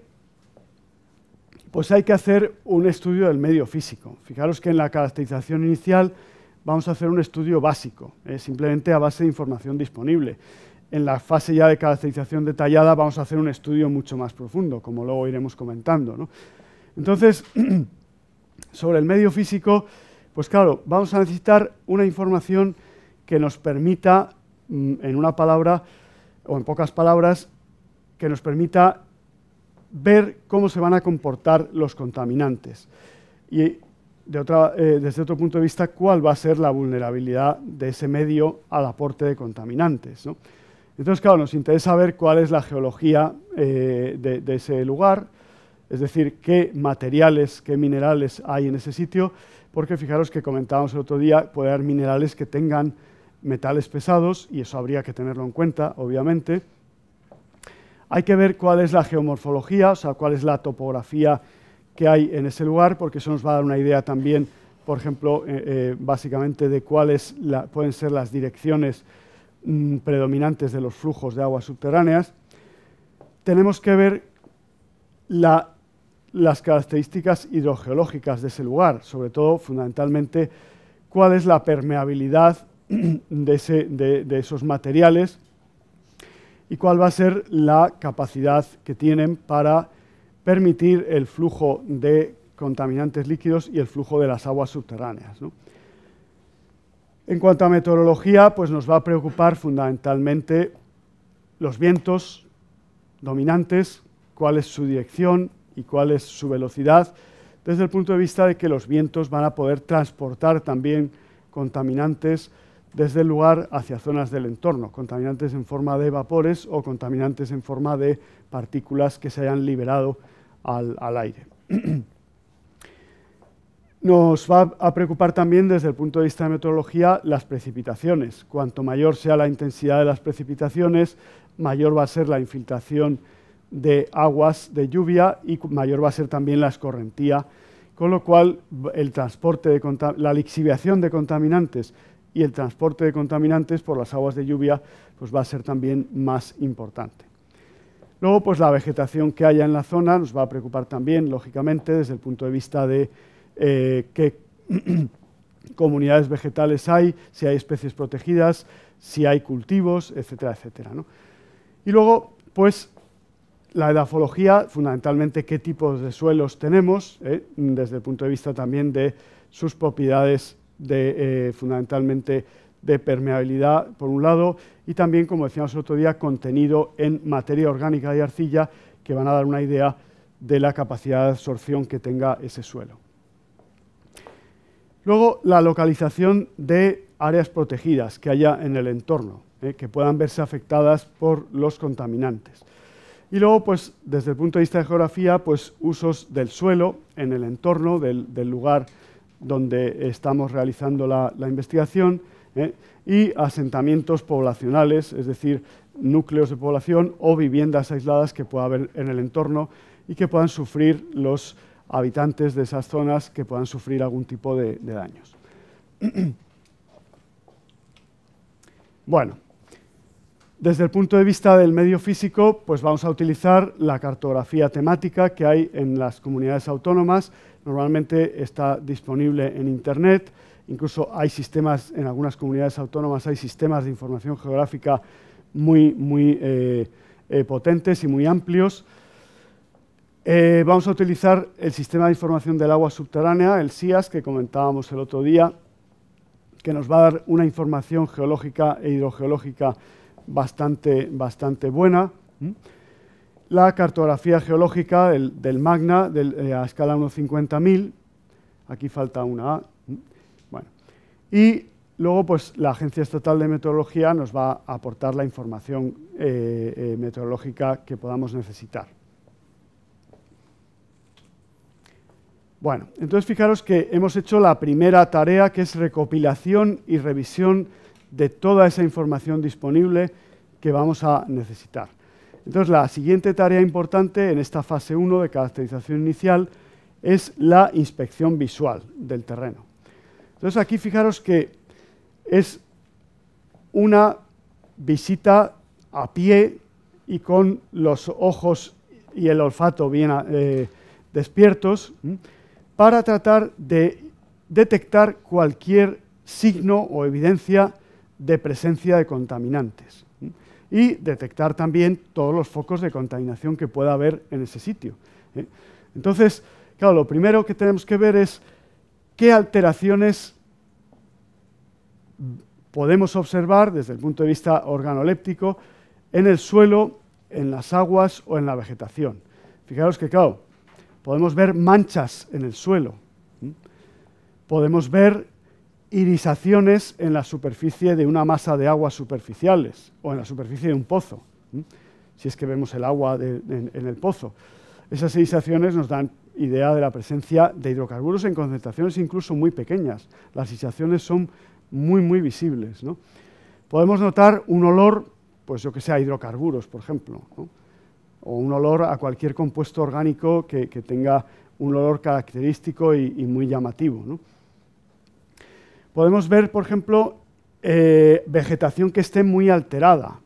pues hay que hacer un estudio del medio físico. Fijaros que en la caracterización inicial vamos a hacer un estudio básico, eh, simplemente a base de información disponible. En la fase ya de caracterización detallada vamos a hacer un estudio mucho más profundo, como luego iremos comentando. Entonces, sobre el medio físico, pues claro, vamos a necesitar una información que nos permita, mm, en una palabra, o en pocas palabras, que nos permita ver cómo se van a comportar los contaminantes y de otra, eh, desde otro punto de vista cuál va a ser la vulnerabilidad de ese medio al aporte de contaminantes. Entonces, claro, nos interesa ver cuál es la geología eh, de, de ese lugar, es decir, qué materiales, qué minerales hay en ese sitio, porque fijaros que comentábamos el otro día, puede haber minerales que tengan metales pesados, y eso habría que tenerlo en cuenta, obviamente, hay que ver cuál es la geomorfología, o sea, cuál es la topografía que hay en ese lugar, porque eso nos va a dar una idea también, por ejemplo, eh, eh, básicamente de cuáles pueden ser las direcciones mm, predominantes de los flujos de aguas subterráneas. Tenemos que ver las características hidrogeológicas de ese lugar, sobre todo, fundamentalmente, cuál es la permeabilidad de esos materiales y cuál va a ser la capacidad que tienen para permitir el flujo de contaminantes líquidos y el flujo de las aguas subterráneas. En cuanto a meteorología, pues nos va a preocupar fundamentalmente los vientos dominantes, cuál es su dirección y cuál es su velocidad, desde el punto de vista de que los vientos van a poder transportar también contaminantes, desde el lugar hacia zonas del entorno, contaminantes en forma de vapores o contaminantes en forma de partículas que se hayan liberado al, aire. Nos va a preocupar también desde el punto de vista de meteorología las precipitaciones. Cuanto mayor sea la intensidad de las precipitaciones, mayor va a ser la infiltración de aguas de lluvia y mayor va a ser también la escorrentía, con lo cual el transporte de la lixiviación de contaminantes y el transporte de contaminantes por las aguas de lluvia pues va a ser también más importante. Luego, pues la vegetación que haya en la zona nos va a preocupar también, lógicamente, desde el punto de vista de eh, qué comunidades vegetales hay, si hay especies protegidas, si hay cultivos, etcétera, etcétera. Y luego, pues la edafología, fundamentalmente qué tipos de suelos tenemos, ¿eh? desde el punto de vista también de sus propiedades de, eh, fundamentalmente de permeabilidad, por un lado, y también, como decíamos el otro día, contenido en materia orgánica y arcilla, que van a dar una idea de la capacidad de absorción que tenga ese suelo. Luego, la localización de áreas protegidas que haya en el entorno, eh, que puedan verse afectadas por los contaminantes. Y luego, pues, desde el punto de vista de geografía, pues, usos del suelo en el entorno del, del lugar donde estamos realizando la, investigación, ¿eh? y asentamientos poblacionales, es decir, núcleos de población o viviendas aisladas que pueda haber en el entorno y que puedan sufrir los habitantes de esas zonas que puedan sufrir algún tipo de daños. bueno, desde el punto de vista del medio físico, pues vamos a utilizar la cartografía temática que hay en las comunidades autónomas normalmente está disponible en Internet, incluso hay sistemas, en algunas comunidades autónomas hay sistemas de información geográfica muy, muy eh, eh, potentes y muy amplios. Eh, vamos a utilizar el sistema de información del agua subterránea, el SIAS, que comentábamos el otro día, que nos va a dar una información geológica e hidrogeológica bastante, bastante buena. ¿Mm? la cartografía geológica del, Magna eh, a escala 1.50.000, aquí falta una A, y luego pues la Agencia Estatal de Meteorología nos va a aportar la información eh, eh, meteorológica que podamos necesitar. Bueno, entonces fijaros que hemos hecho la primera tarea que es recopilación y revisión de toda esa información disponible que vamos a necesitar. Entonces, la siguiente tarea importante en esta fase 1 de caracterización inicial es la inspección visual del terreno. Entonces, aquí fijaros que es una visita a pie y con los ojos y el olfato bien eh, despiertos para tratar de detectar cualquier signo o evidencia de presencia de contaminantes y detectar también todos los focos de contaminación que pueda haber en ese sitio. ¿eh? Entonces, claro, lo primero que tenemos que ver es qué alteraciones podemos observar desde el punto de vista organoléptico en el suelo, en las aguas o en la vegetación. Fijaros que, claro, podemos ver manchas en el suelo, podemos ver irisaciones en la superficie de una masa de aguas superficiales o en la superficie de un pozo, si es que vemos el agua en, el pozo. Esas irisaciones nos dan idea de la presencia de hidrocarburos en concentraciones incluso muy pequeñas. Las irisaciones son muy, muy visibles. Podemos notar un olor, pues yo que sea a hidrocarburos, por ejemplo, o un olor a cualquier compuesto orgánico que, tenga un olor característico y, muy llamativo. Podemos ver, por ejemplo, eh, vegetación que esté muy alterada.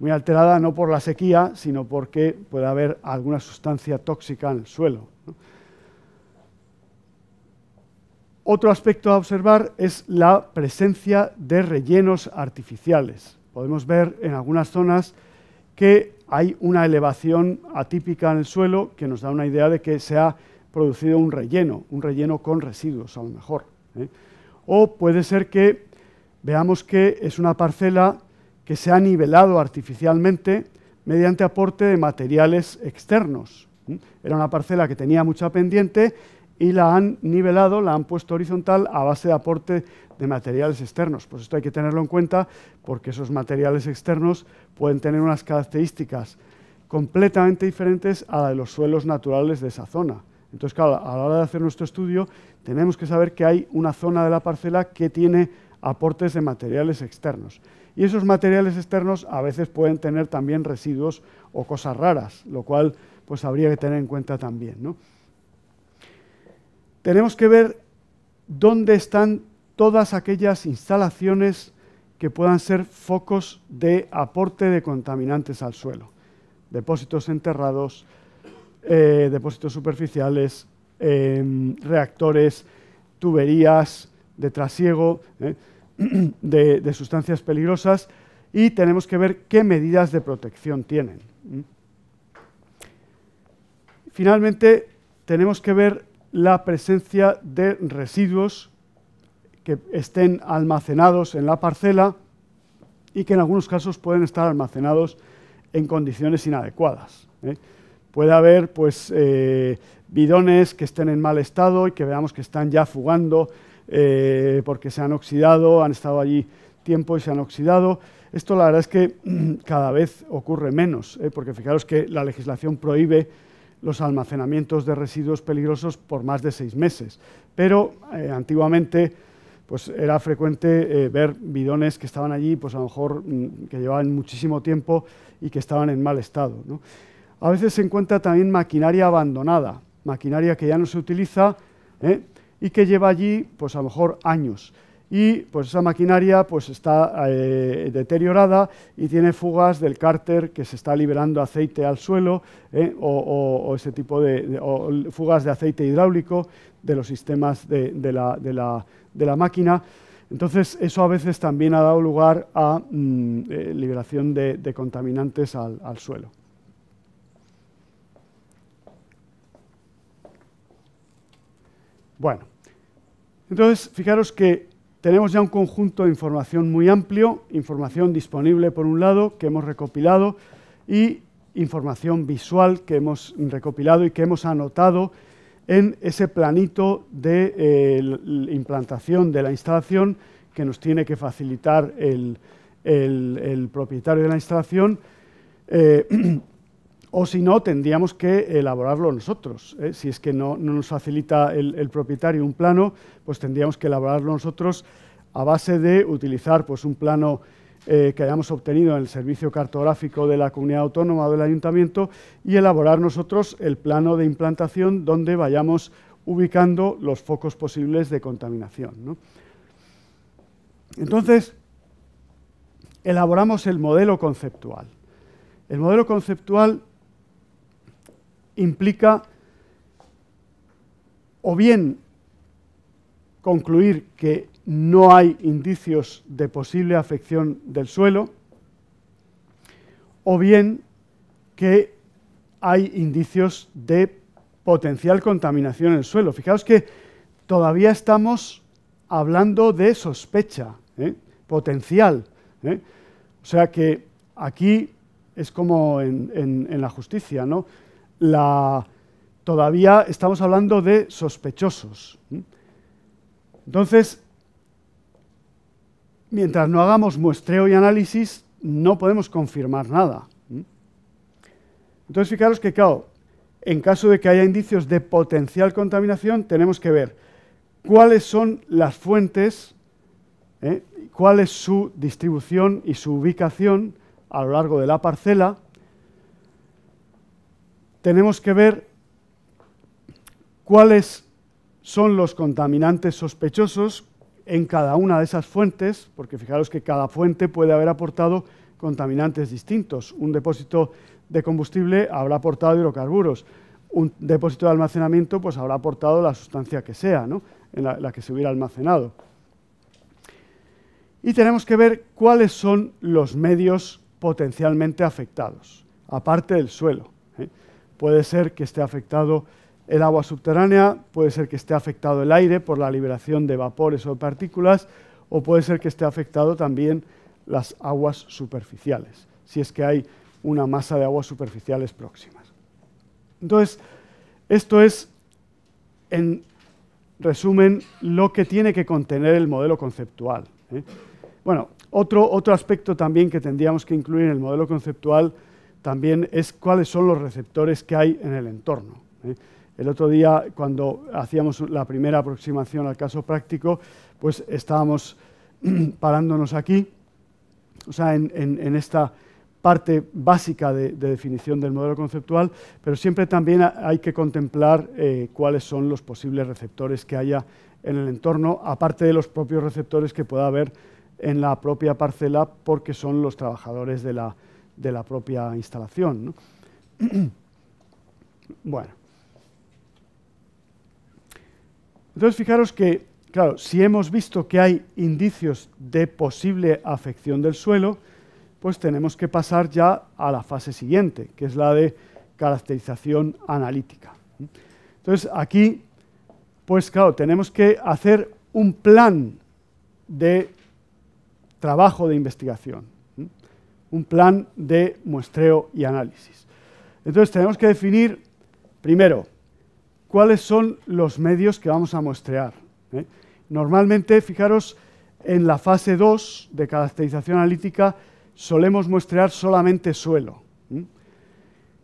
Muy alterada no por la sequía, sino porque puede haber alguna sustancia tóxica en el suelo. Otro aspecto a observar es la presencia de rellenos artificiales. Podemos ver en algunas zonas que hay una elevación atípica en el suelo que nos da una idea de que se ha producido un relleno, un relleno con residuos a lo mejor. ¿eh? o puede ser que veamos que es una parcela que se ha nivelado artificialmente mediante aporte de materiales externos. Era una parcela que tenía mucha pendiente y la han nivelado, la han puesto horizontal a base de aporte de materiales externos. Pues esto hay que tenerlo en cuenta porque esos materiales externos pueden tener unas características completamente diferentes a las de los suelos naturales de esa zona. Entonces, claro, a la hora de hacer nuestro estudio, tenemos que saber que hay una zona de la parcela que tiene aportes de materiales externos. Y esos materiales externos a veces pueden tener también residuos o cosas raras, lo cual pues, habría que tener en cuenta también. Tenemos que ver dónde están todas aquellas instalaciones que puedan ser focos de aporte de contaminantes al suelo, depósitos enterrados, eh, depósitos superficiales, em, reactores, tuberías de trasiego, eh, de, sustancias peligrosas, y tenemos que ver qué medidas de protección tienen. Finalmente, tenemos que ver la presencia de residuos que estén almacenados en la parcela y que en algunos casos pueden estar almacenados en condiciones inadecuadas. ¿eh? Puede haber pues, eh, bidones que estén en mal estado y que veamos que están ya fugando eh, porque se han oxidado, han estado allí tiempo y se han oxidado. Esto la verdad es que cada vez ocurre menos, eh, porque fijaros que la legislación prohíbe los almacenamientos de residuos peligrosos por más de seis meses, pero antiguamente pues era frecuente ver bidones que estaban allí, pues a lo mejor mm, que llevaban muchísimo tiempo y que estaban en mal estado. A veces se encuentra también maquinaria abandonada, maquinaria que ya no se utiliza ¿eh? y que lleva allí, pues a lo mejor años. Y pues esa maquinaria pues está eh, deteriorada y tiene fugas del cárter que se está liberando aceite al suelo ¿eh? o, ese tipo de, fugas de aceite hidráulico de los sistemas de, la, máquina. Entonces, eso a veces también ha dado lugar a mm, liberación de, contaminantes al suelo. Bueno, entonces fijaros que tenemos ya un conjunto de información muy amplio, información disponible por un lado que hemos recopilado y información visual que hemos recopilado y que hemos anotado en ese planito de eh, implantación de la instalación que nos tiene que facilitar el, propietario de la instalación eh, o si no, tendríamos que elaborarlo nosotros. Eh, si es que no, nos facilita el, propietario un plano, pues tendríamos que elaborarlo nosotros a base de utilizar pues, un plano eh, que hayamos obtenido en el servicio cartográfico de la comunidad autónoma o del ayuntamiento y elaborar nosotros el plano de implantación donde vayamos ubicando los focos posibles de contaminación. Entonces, elaboramos el modelo conceptual. El modelo conceptual implica o bien concluir que no hay indicios de posible afección del suelo, o bien que hay indicios de potencial contaminación en el suelo. Fijaos que todavía estamos hablando de sospecha, ¿eh? potencial. ¿eh? O sea que aquí es como en, en la justicia, ¿no? la, todavía estamos hablando de sospechosos. Entonces, mientras no hagamos muestreo y análisis, no podemos confirmar nada. Entonces, fijaros que, claro, en caso de que haya indicios de potencial contaminación, tenemos que ver cuáles son las fuentes, ¿eh? cuál es su distribución y su ubicación a lo largo de la parcela, tenemos que ver cuáles son los contaminantes sospechosos en cada una de esas fuentes, porque fijaros que cada fuente puede haber aportado contaminantes distintos. Un depósito de combustible habrá aportado hidrocarburos, un depósito de almacenamiento pues habrá aportado la sustancia que sea, en la que se hubiera almacenado. Y tenemos que ver cuáles son los medios potencialmente afectados, aparte del suelo puede ser que esté afectado el agua subterránea, puede ser que esté afectado el aire por la liberación de vapores o partículas, o puede ser que esté afectado también las aguas superficiales, si es que hay una masa de aguas superficiales próximas. Entonces, esto es, en resumen, lo que tiene que contener el modelo conceptual. ¿eh? Bueno, otro, otro aspecto también que tendríamos que incluir en el modelo conceptual también es cuáles son los receptores que hay en el entorno. ¿eh? El otro día, cuando hacíamos la primera aproximación al caso práctico, pues estábamos parándonos aquí, o sea, en, esta parte básica de, definición del modelo conceptual, pero siempre también hay que contemplar eh, cuáles son los posibles receptores que haya en el entorno, aparte de los propios receptores que pueda haber en la propia parcela, porque son los trabajadores de la, de la propia instalación. bueno. Entonces, fijaros que, claro, si hemos visto que hay indicios de posible afección del suelo, pues tenemos que pasar ya a la fase siguiente, que es la de caracterización analítica. Entonces, aquí, pues claro, tenemos que hacer un plan de trabajo de investigación un plan de muestreo y análisis. Entonces tenemos que definir, primero, cuáles son los medios que vamos a muestrear. ¿eh? Normalmente, fijaros, en la fase 2 de caracterización analítica solemos muestrear solamente suelo.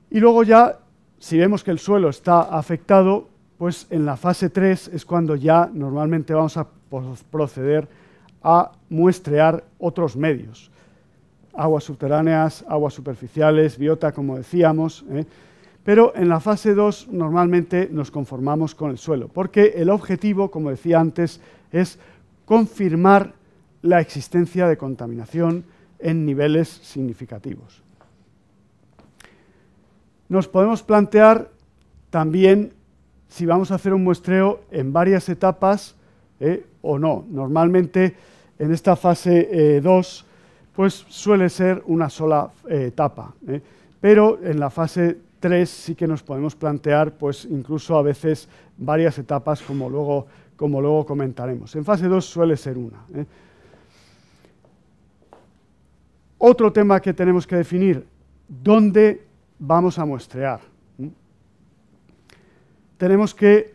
Y luego ya, si vemos que el suelo está afectado, pues en la fase 3 es cuando ya normalmente vamos a proceder a muestrear otros medios aguas subterráneas, aguas superficiales, biota, como decíamos. ¿eh? Pero en la fase 2 normalmente nos conformamos con el suelo, porque el objetivo, como decía antes, es confirmar la existencia de contaminación en niveles significativos. Nos podemos plantear también si vamos a hacer un muestreo en varias etapas ¿eh? o no. Normalmente en esta fase 2 eh, pues suele ser una sola eh, etapa. ¿eh? Pero en la fase 3 sí que nos podemos plantear, pues incluso a veces varias etapas, como luego, como luego comentaremos. En fase 2 suele ser una. ¿eh? Otro tema que tenemos que definir, ¿dónde vamos a muestrear? ¿Mm? Tenemos que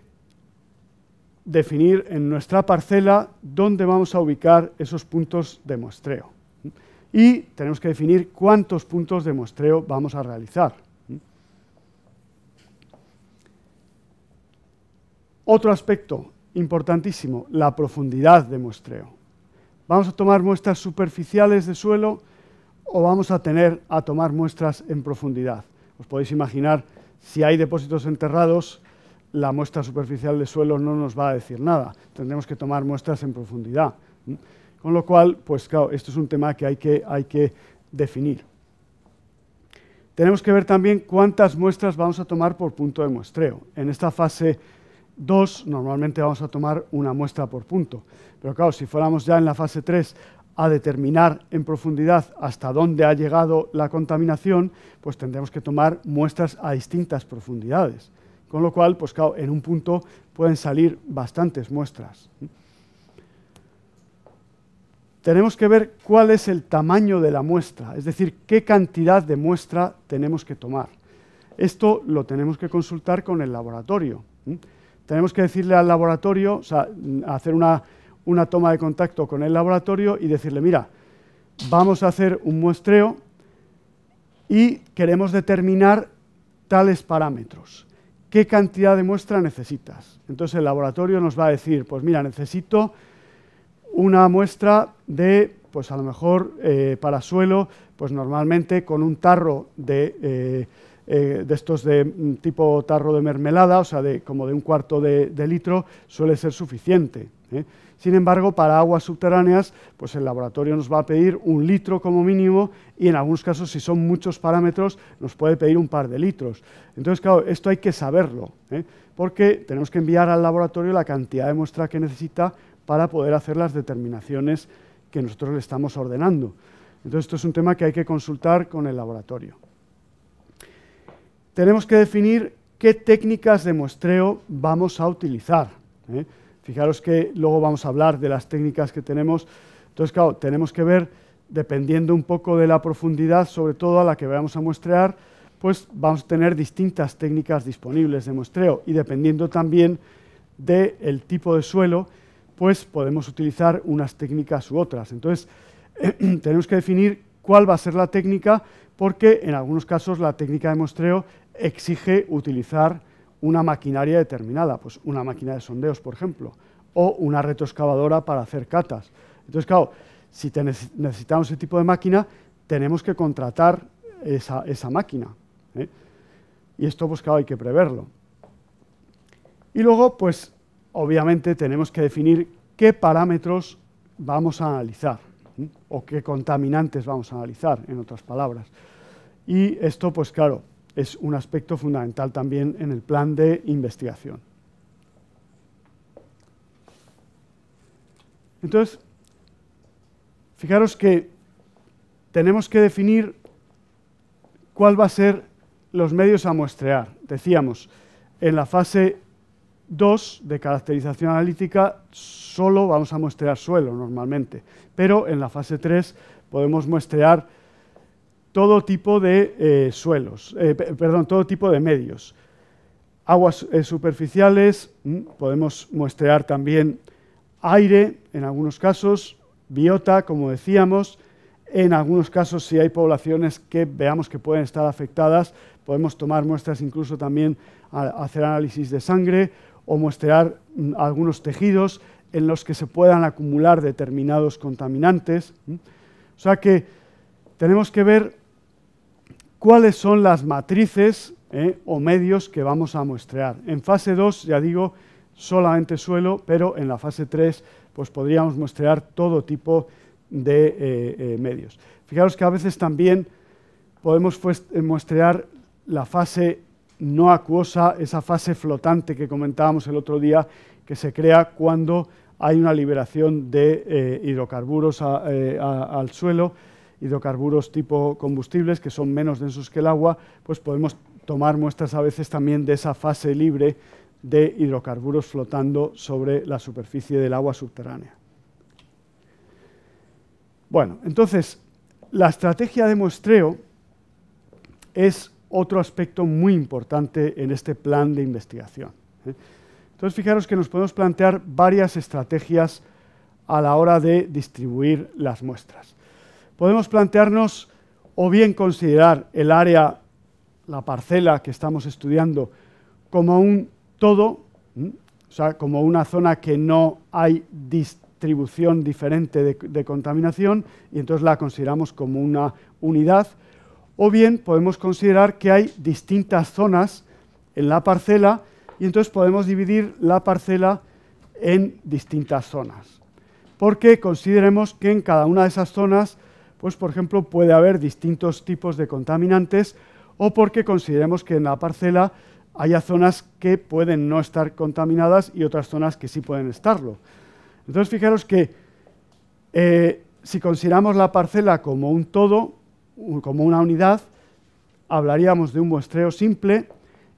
definir en nuestra parcela dónde vamos a ubicar esos puntos de muestreo y tenemos que definir cuántos puntos de muestreo vamos a realizar. Otro aspecto importantísimo, la profundidad de muestreo. ¿Vamos a tomar muestras superficiales de suelo o vamos a tener a tomar muestras en profundidad? Os podéis imaginar, si hay depósitos enterrados, la muestra superficial de suelo no nos va a decir nada. Tendremos que tomar muestras en profundidad. Con lo cual, pues claro, esto es un tema que hay que, definir. Tenemos que ver también cuántas muestras vamos a tomar por punto de muestreo. En esta fase 2 normalmente vamos a tomar una muestra por punto, pero claro, si fuéramos ya en la fase 3 a determinar en profundidad hasta dónde ha llegado la contaminación, pues tendremos que tomar muestras a distintas profundidades. Con lo cual, pues claro, en un punto pueden salir bastantes muestras tenemos que ver cuál es el tamaño de la muestra, es decir, qué cantidad de muestra tenemos que tomar. Esto lo tenemos que consultar con el laboratorio. Tenemos que decirle al laboratorio, o sea, hacer una, una toma de contacto con el laboratorio y decirle, mira, vamos a hacer un muestreo y queremos determinar tales parámetros. ¿Qué cantidad de muestra necesitas? Entonces el laboratorio nos va a decir, pues mira, necesito una muestra de, pues a lo mejor eh, para suelo, pues normalmente con un tarro de, eh, eh, estos de mm, tipo tarro de mermelada, o sea, de, como de un cuarto de, litro, suele ser suficiente. Sin embargo, para aguas subterráneas, pues el laboratorio nos va a pedir un litro como mínimo y en algunos casos, si son muchos parámetros, nos puede pedir un par de litros. Entonces, claro, esto hay que saberlo, porque tenemos que enviar al laboratorio la cantidad de muestra que necesita para poder hacer las determinaciones que nosotros le estamos ordenando. Entonces, esto es un tema que hay que consultar con el laboratorio. Tenemos que definir qué técnicas de muestreo vamos a utilizar. ¿eh? Fijaros que luego vamos a hablar de las técnicas que tenemos. Entonces, claro, tenemos que ver, dependiendo un poco de la profundidad, sobre todo a la que vayamos a muestrear, pues vamos a tener distintas técnicas disponibles de muestreo y dependiendo también del tipo de suelo pues podemos utilizar unas técnicas u otras. Entonces, eh, tenemos que definir cuál va a ser la técnica, porque en algunos casos la técnica de muestreo exige utilizar una maquinaria determinada, pues una máquina de sondeos, por ejemplo, o una retroexcavadora para hacer catas. Entonces, claro, si necesitamos ese tipo de máquina, tenemos que contratar esa, máquina. ¿eh? Y esto, pues claro, hay que preverlo. Y luego, pues obviamente tenemos que definir qué parámetros vamos a analizar o qué contaminantes vamos a analizar, en otras palabras. Y esto, pues claro, es un aspecto fundamental también en el plan de investigación. Entonces, fijaros que tenemos que definir cuál va a ser los medios a muestrear. Decíamos, en la fase Dos, de caracterización analítica, solo vamos a muestrear suelo normalmente, pero en la fase 3 podemos muestrear todo tipo de eh, suelos, eh, perdón, todo tipo de medios. Aguas eh, superficiales, mm, podemos muestrear también aire en algunos casos, biota, como decíamos, en algunos casos si hay poblaciones que veamos que pueden estar afectadas, podemos tomar muestras incluso también, hacer análisis de sangre o muestrear mm, algunos tejidos en los que se puedan acumular determinados contaminantes. O sea que tenemos que ver cuáles son las matrices ¿eh? o medios que vamos a muestrear. En fase 2, ya digo, solamente suelo, pero en la fase 3 pues podríamos muestrear todo tipo de eh, eh, medios. Fijaros que a veces también podemos muestrear la fase no acuosa, esa fase flotante que comentábamos el otro día, que se crea cuando hay una liberación de eh, hidrocarburos eh, al suelo, hidrocarburos tipo combustibles que son menos densos que el agua, pues podemos tomar muestras a veces también de esa fase libre de hidrocarburos flotando sobre la superficie del agua subterránea. Bueno, entonces, la estrategia de muestreo es otro aspecto muy importante en este plan de investigación. ¿eh? Entonces, fijaros que nos podemos plantear varias estrategias a la hora de distribuir las muestras. Podemos plantearnos o bien considerar el área, la parcela que estamos estudiando, como un todo, o sea, como una zona que no hay distribución diferente de contaminación, y entonces la consideramos como una unidad, o bien podemos considerar que hay distintas zonas en la parcela y entonces podemos dividir la parcela en distintas zonas. Porque consideremos que en cada una de esas zonas, pues por ejemplo, puede haber distintos tipos de contaminantes o porque consideremos que en la parcela haya zonas que pueden no estar contaminadas y otras zonas que sí pueden estarlo. Entonces, fijaros que eh, si consideramos la parcela como un todo, como una unidad, hablaríamos de un muestreo simple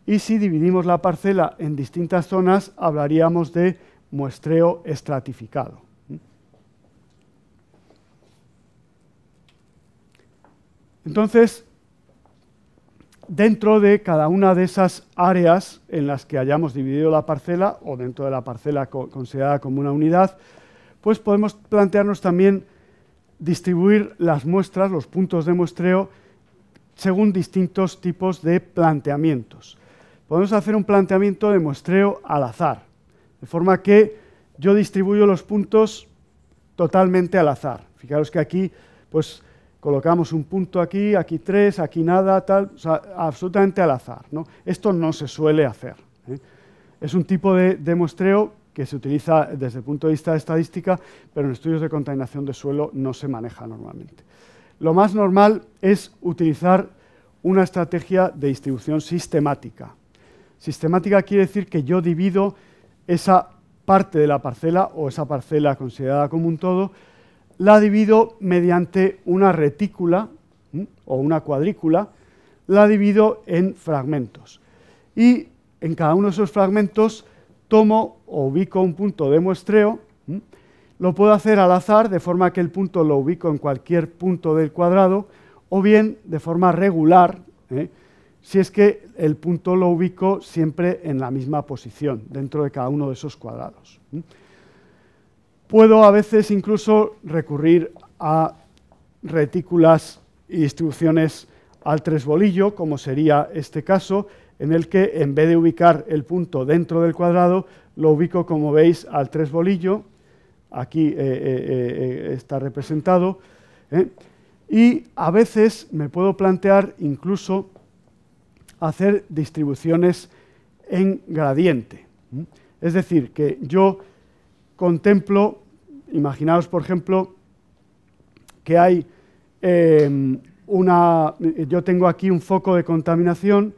y si dividimos la parcela en distintas zonas, hablaríamos de muestreo estratificado. Entonces, dentro de cada una de esas áreas en las que hayamos dividido la parcela, o dentro de la parcela considerada como una unidad, pues podemos plantearnos también distribuir las muestras, los puntos de muestreo, según distintos tipos de planteamientos. Podemos hacer un planteamiento de muestreo al azar, de forma que yo distribuyo los puntos totalmente al azar. Fijaros que aquí, pues, colocamos un punto aquí, aquí tres, aquí nada, tal, absolutamente al azar. ¿no? Esto no se suele hacer. ¿eh? Es un tipo de, de muestreo que se utiliza desde el punto de vista de estadística, pero en estudios de contaminación de suelo no se maneja normalmente. Lo más normal es utilizar una estrategia de distribución sistemática. Sistemática quiere decir que yo divido esa parte de la parcela o esa parcela considerada como un todo, la divido mediante una retícula o una cuadrícula, la divido en fragmentos. Y en cada uno de esos fragmentos tomo o ubico un punto de muestreo, lo puedo hacer al azar, de forma que el punto lo ubico en cualquier punto del cuadrado, o bien de forma regular, ¿eh? si es que el punto lo ubico siempre en la misma posición, dentro de cada uno de esos cuadrados. Puedo a veces incluso recurrir a retículas y e distribuciones al tres bolillo, como sería este caso, en el que en vez de ubicar el punto dentro del cuadrado, lo ubico como veis al tres bolillo, aquí eh, eh, eh, está representado, y a veces me puedo plantear incluso hacer distribuciones en gradiente. Es decir, que yo contemplo, imaginaos por ejemplo, que hay em, una, yo tengo aquí un foco de contaminación,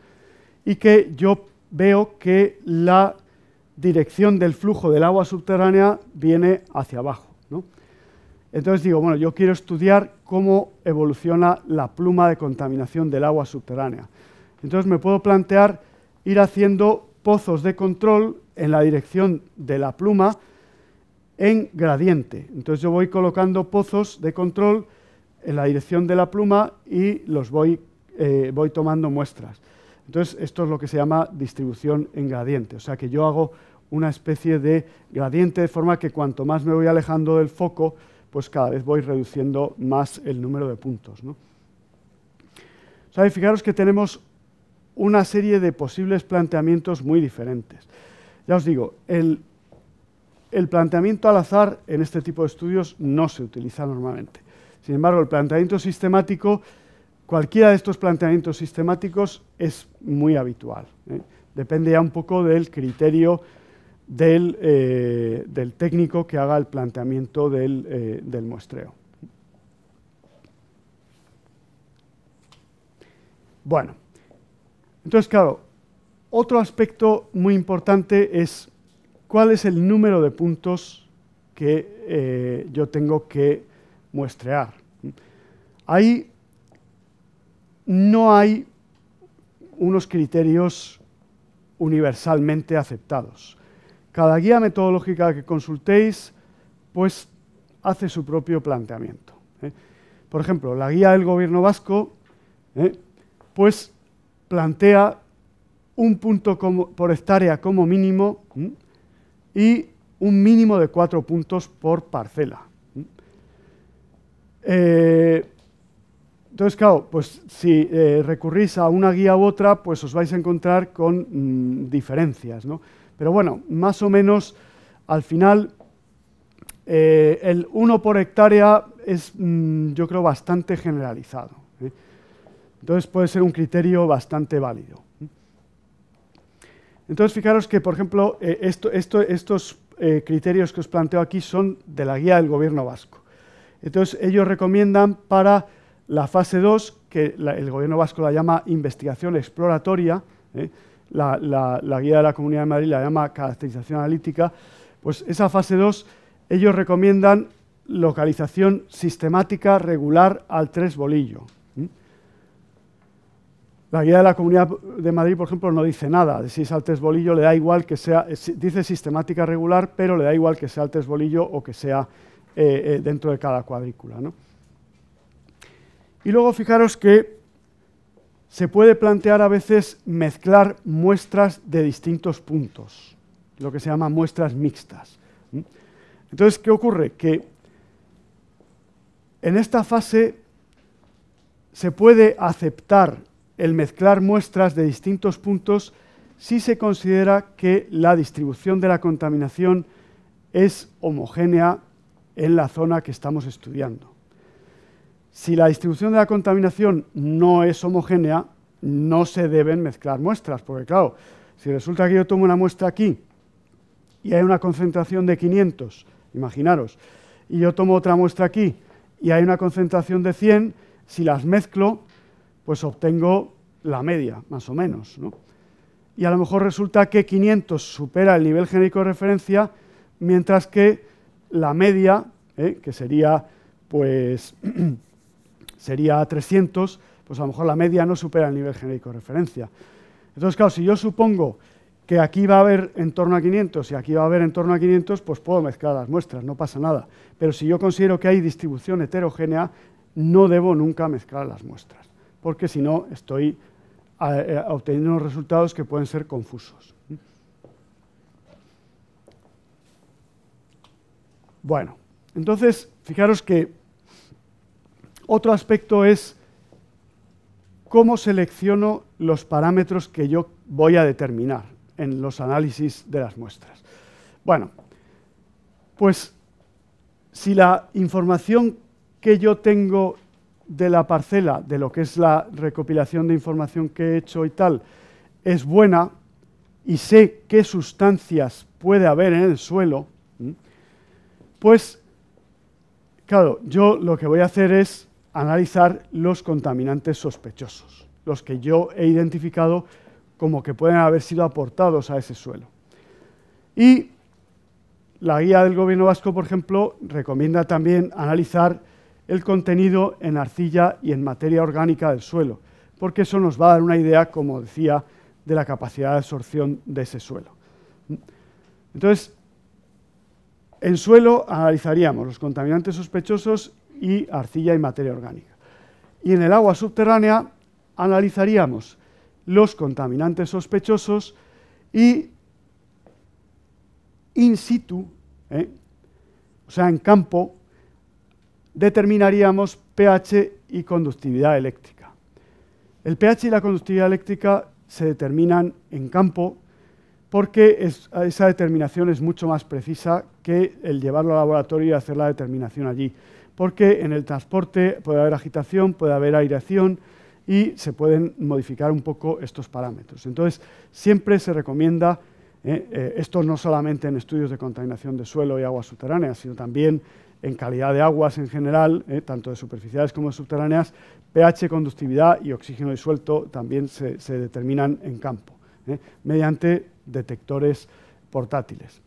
y que yo veo que la dirección del flujo del agua subterránea viene hacia abajo. Entonces digo, bueno, yo quiero estudiar cómo evoluciona la pluma de contaminación del agua subterránea. Entonces me puedo plantear ir haciendo pozos de control en la dirección de la pluma en gradiente. Entonces yo voy colocando pozos de control en la dirección de la pluma y los voy eh, tomando muestras. Entonces, esto es lo que se llama distribución en gradiente, o sea que yo hago una especie de gradiente de forma que cuanto más me voy alejando del foco, pues cada vez voy reduciendo más el número de puntos. ¿no? O fijaros que tenemos una serie de posibles planteamientos muy diferentes. Ya os digo, el planteamiento al azar en este tipo de estudios no se utiliza normalmente. Sin embargo, el planteamiento sistemático Cualquiera de estos planteamientos sistemáticos es muy habitual. ¿eh? Depende ya un poco del criterio del, eh, técnico que haga el planteamiento eh, del, muestreo. Bueno, entonces claro, otro aspecto muy importante es cuál es el número de puntos que yo tengo que muestrear. Hay no hay unos criterios universalmente aceptados. Cada guía metodológica que consultéis, pues hace su propio planteamiento. ¿eh? Por ejemplo, la guía del gobierno vasco, ¿eh? pues plantea un punto por hectárea como mínimo y un mínimo de cuatro puntos por parcela. Eh, entonces, claro, pues si eh, recurrís a una guía u otra, pues os vais a encontrar con mm, diferencias, ¿no? Pero bueno, más o menos, al final, eh, el 1 por hectárea es, mm, yo creo, bastante generalizado. ¿eh? Entonces puede ser un criterio bastante válido. Entonces, fijaros que, por ejemplo, estos criterios que os planteo aquí son de la guía del gobierno vasco. Entonces, ellos recomiendan para la fase 2, que el gobierno vasco la llama investigación exploratoria, ¿eh? la, guía de la Comunidad de Madrid la llama caracterización analítica, pues esa fase 2 ellos recomiendan localización sistemática regular al tres bolillo. La guía de la Comunidad de Madrid, por ejemplo, no dice nada si es al tres le da igual que sea, dice sistemática regular, pero le da igual que sea al tres bolillo o que sea eh, eh, dentro de cada cuadrícula. ¿no? Y luego fijaros que se puede plantear a veces mezclar muestras de distintos puntos, lo que se llama muestras mixtas. ¿Mm? Entonces, ¿qué ocurre? Que en esta fase se puede aceptar el mezclar muestras de distintos puntos si se considera que la distribución de la contaminación es homogénea en la zona que estamos estudiando. Si la distribución de la contaminación no es homogénea, no se deben mezclar muestras, porque claro, si resulta que yo tomo una muestra aquí y hay una concentración de 500, imaginaros, y yo tomo otra muestra aquí y hay una concentración de 100, si las mezclo, pues obtengo la media, más o menos. Y a lo mejor resulta que 500 supera el nivel genérico de referencia, mientras que la media, ¿eh? que sería pues sería 300, pues a lo mejor la media no supera el nivel genérico de referencia. Entonces, claro, si yo supongo que aquí va a haber en torno a 500 y aquí va a haber en torno a 500, pues puedo mezclar las muestras, no pasa nada. Pero si yo considero que hay distribución heterogénea, no debo nunca mezclar las muestras, porque si no estoy eh, eh, obteniendo unos resultados que pueden ser confusos. Bueno, entonces, fijaros que otro aspecto es cómo selecciono los parámetros que yo voy a determinar en los análisis de las muestras. Bueno, pues si la información que yo tengo de la parcela, de lo que es la recopilación de información que he hecho y tal, es buena y sé qué sustancias puede haber en el suelo, pues, claro, yo lo que voy a hacer es analizar los contaminantes sospechosos, los que yo he identificado como que pueden haber sido aportados a ese suelo. Y la guía del gobierno vasco, por ejemplo, recomienda también analizar el contenido en arcilla y en materia orgánica del suelo, porque eso nos va a dar una idea, como decía, de la capacidad de absorción de ese suelo. Entonces, en suelo analizaríamos los contaminantes sospechosos y arcilla y materia orgánica. Y en el agua subterránea analizaríamos los contaminantes sospechosos y in situ, ¿eh? o sea, en campo, determinaríamos pH y conductividad eléctrica. El pH y la conductividad eléctrica se determinan en campo porque esa determinación es mucho más precisa que el llevarlo al laboratorio y hacer la determinación allí porque en el transporte puede haber agitación, puede haber aireación y se pueden modificar un poco estos parámetros. Entonces, siempre se recomienda, eh, eh, esto no solamente en estudios de contaminación de suelo y aguas subterráneas, sino también en calidad de aguas en general, eh, tanto de superficiales como de subterráneas, pH, conductividad y oxígeno disuelto también se determinan en campo, mediante detectores portátiles.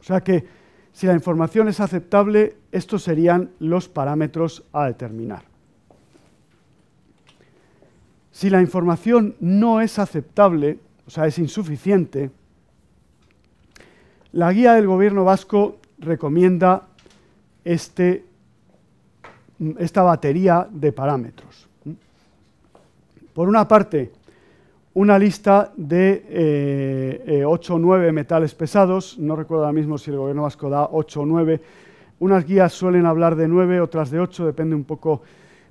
O sea que si la información es aceptable, estos serían los parámetros a determinar. Si la información no es aceptable, o sea, es insuficiente, la guía del gobierno vasco recomienda este, esta batería de parámetros. Por una parte, una lista de 8 eh, eh, o 9 metales pesados, no recuerdo ahora mismo si el gobierno vasco da 8 o 9, unas guías suelen hablar de nueve, otras de ocho, depende un poco.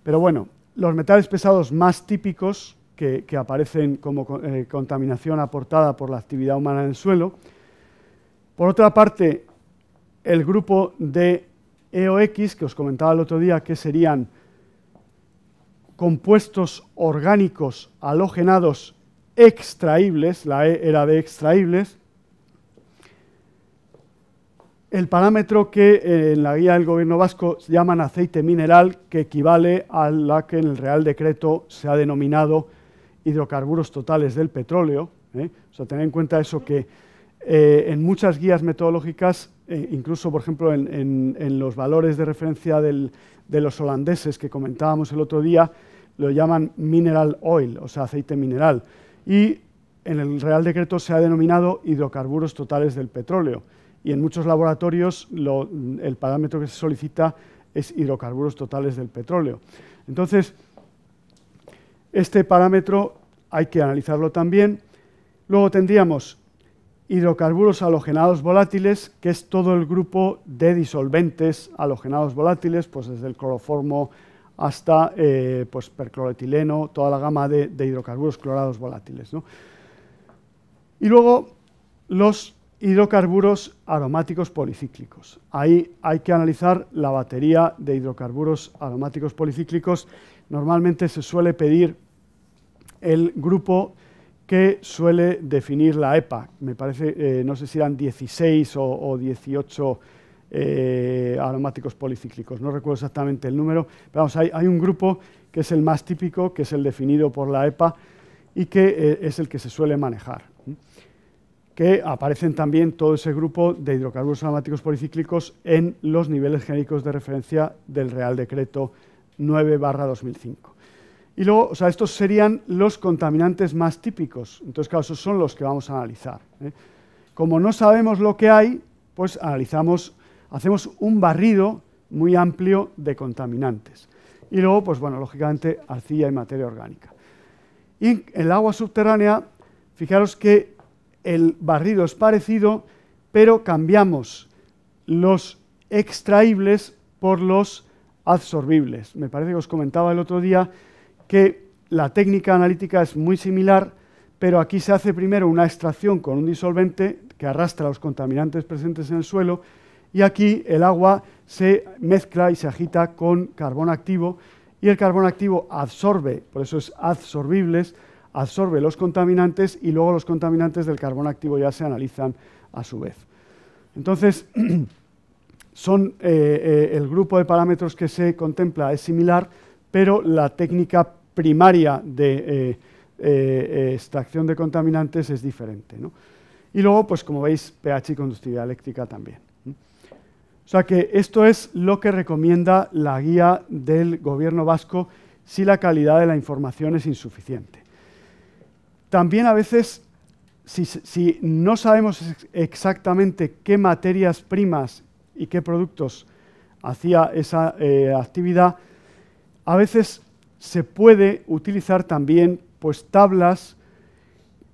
Pero bueno, los metales pesados más típicos que, aparecen como eh, contaminación aportada por la actividad humana en el suelo. Por otra parte, el grupo de EOX que os comentaba el otro día, que serían compuestos orgánicos halogenados extraíbles, la E era de extraíbles, el parámetro que eh, en la guía del gobierno vasco llaman aceite mineral, que equivale a la que en el Real Decreto se ha denominado hidrocarburos totales del petróleo. ¿eh? O sea, tener en cuenta eso que eh, en muchas guías metodológicas, eh, incluso por ejemplo en, los valores de referencia de los holandeses que comentábamos el otro día, lo llaman mineral oil, o sea, aceite mineral. Y en el Real Decreto se ha denominado hidrocarburos totales del petróleo y en muchos laboratorios el parámetro que se solicita es hidrocarburos totales del petróleo. Entonces, este parámetro hay que analizarlo también. Luego tendríamos hidrocarburos halogenados volátiles, que es todo el grupo de disolventes halogenados volátiles, pues desde el cloroformo hasta eh, pues percloretileno, toda la gama de, hidrocarburos clorados volátiles. Y luego los hidrocarburos aromáticos policíclicos. Ahí hay que analizar la batería de hidrocarburos aromáticos policíclicos. Normalmente se suele pedir el grupo que suele definir la EPA. Me parece, eh, no sé si eran 16 o, 18 eh, aromáticos policíclicos, no recuerdo exactamente el número, pero vamos, hay, un grupo que es el más típico, que es el definido por la EPA y que eh, es el que se suele manejar que aparecen también todo ese grupo de hidrocarburos aromáticos policíclicos en los niveles genéricos de referencia del Real Decreto 9-2005. Y luego, o sea, estos serían los contaminantes más típicos. Entonces, claro, esos son los que vamos a analizar. ¿eh? Como no sabemos lo que hay, pues analizamos, hacemos un barrido muy amplio de contaminantes. Y luego, pues bueno, lógicamente, arcilla y materia orgánica. Y en el agua subterránea, fijaros que el barrido es parecido, pero cambiamos los extraíbles por los absorbibles. Me parece que os comentaba el otro día que la técnica analítica es muy similar, pero aquí se hace primero una extracción con un disolvente que arrastra los contaminantes presentes en el suelo y aquí el agua se mezcla y se agita con carbón activo y el carbón activo absorbe, por eso es absorbibles, absorbe los contaminantes y luego los contaminantes del carbón activo ya se analizan a su vez. Entonces, son, eh, eh, el grupo de parámetros que se contempla es similar, pero la técnica primaria de eh, extracción de contaminantes es diferente. Y luego, pues como veis, pH y conductividad eléctrica también. O sea que esto es lo que recomienda la guía del gobierno vasco si la calidad de la información es insuficiente. También a veces, si, no sabemos exactamente qué materias primas y qué productos hacía esa eh, actividad, a veces se puede utilizar también pues, tablas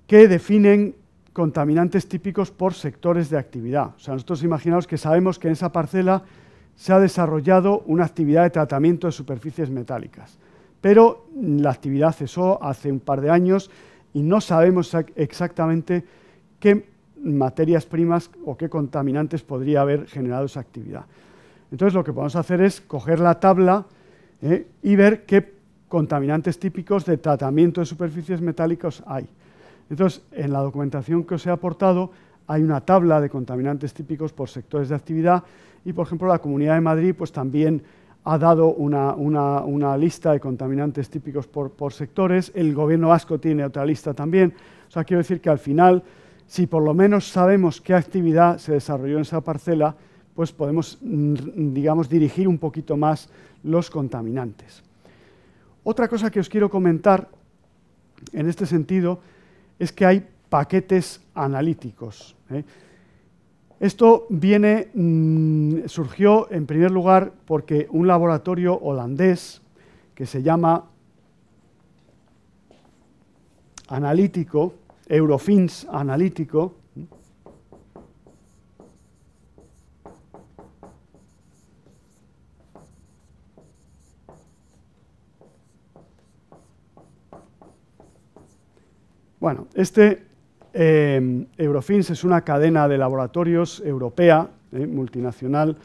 que definen contaminantes típicos por sectores de actividad. O sea, nosotros imaginaos que sabemos que en esa parcela se ha desarrollado una actividad de tratamiento de superficies metálicas, pero la actividad cesó hace un par de años y no sabemos exactamente qué materias primas o qué contaminantes podría haber generado esa actividad. Entonces lo que podemos hacer es coger la tabla ¿eh? y ver qué contaminantes típicos de tratamiento de superficies metálicas hay. Entonces, en la documentación que os he aportado hay una tabla de contaminantes típicos por sectores de actividad y, por ejemplo, la Comunidad de Madrid pues, también ha dado una, lista de contaminantes típicos por, sectores, el gobierno vasco tiene otra lista también. O sea, quiero decir que al final, si por lo menos sabemos qué actividad se desarrolló en esa parcela, pues podemos, mm, digamos, dirigir un poquito más los contaminantes. Otra cosa que os quiero comentar en este sentido es que hay paquetes analíticos. ¿eh? Esto viene, mm, surgió en primer lugar porque un laboratorio holandés que se llama Analítico, Eurofins Analítico, Bueno, este eh, Eurofins es una cadena de laboratorios europea, eh, multinacional,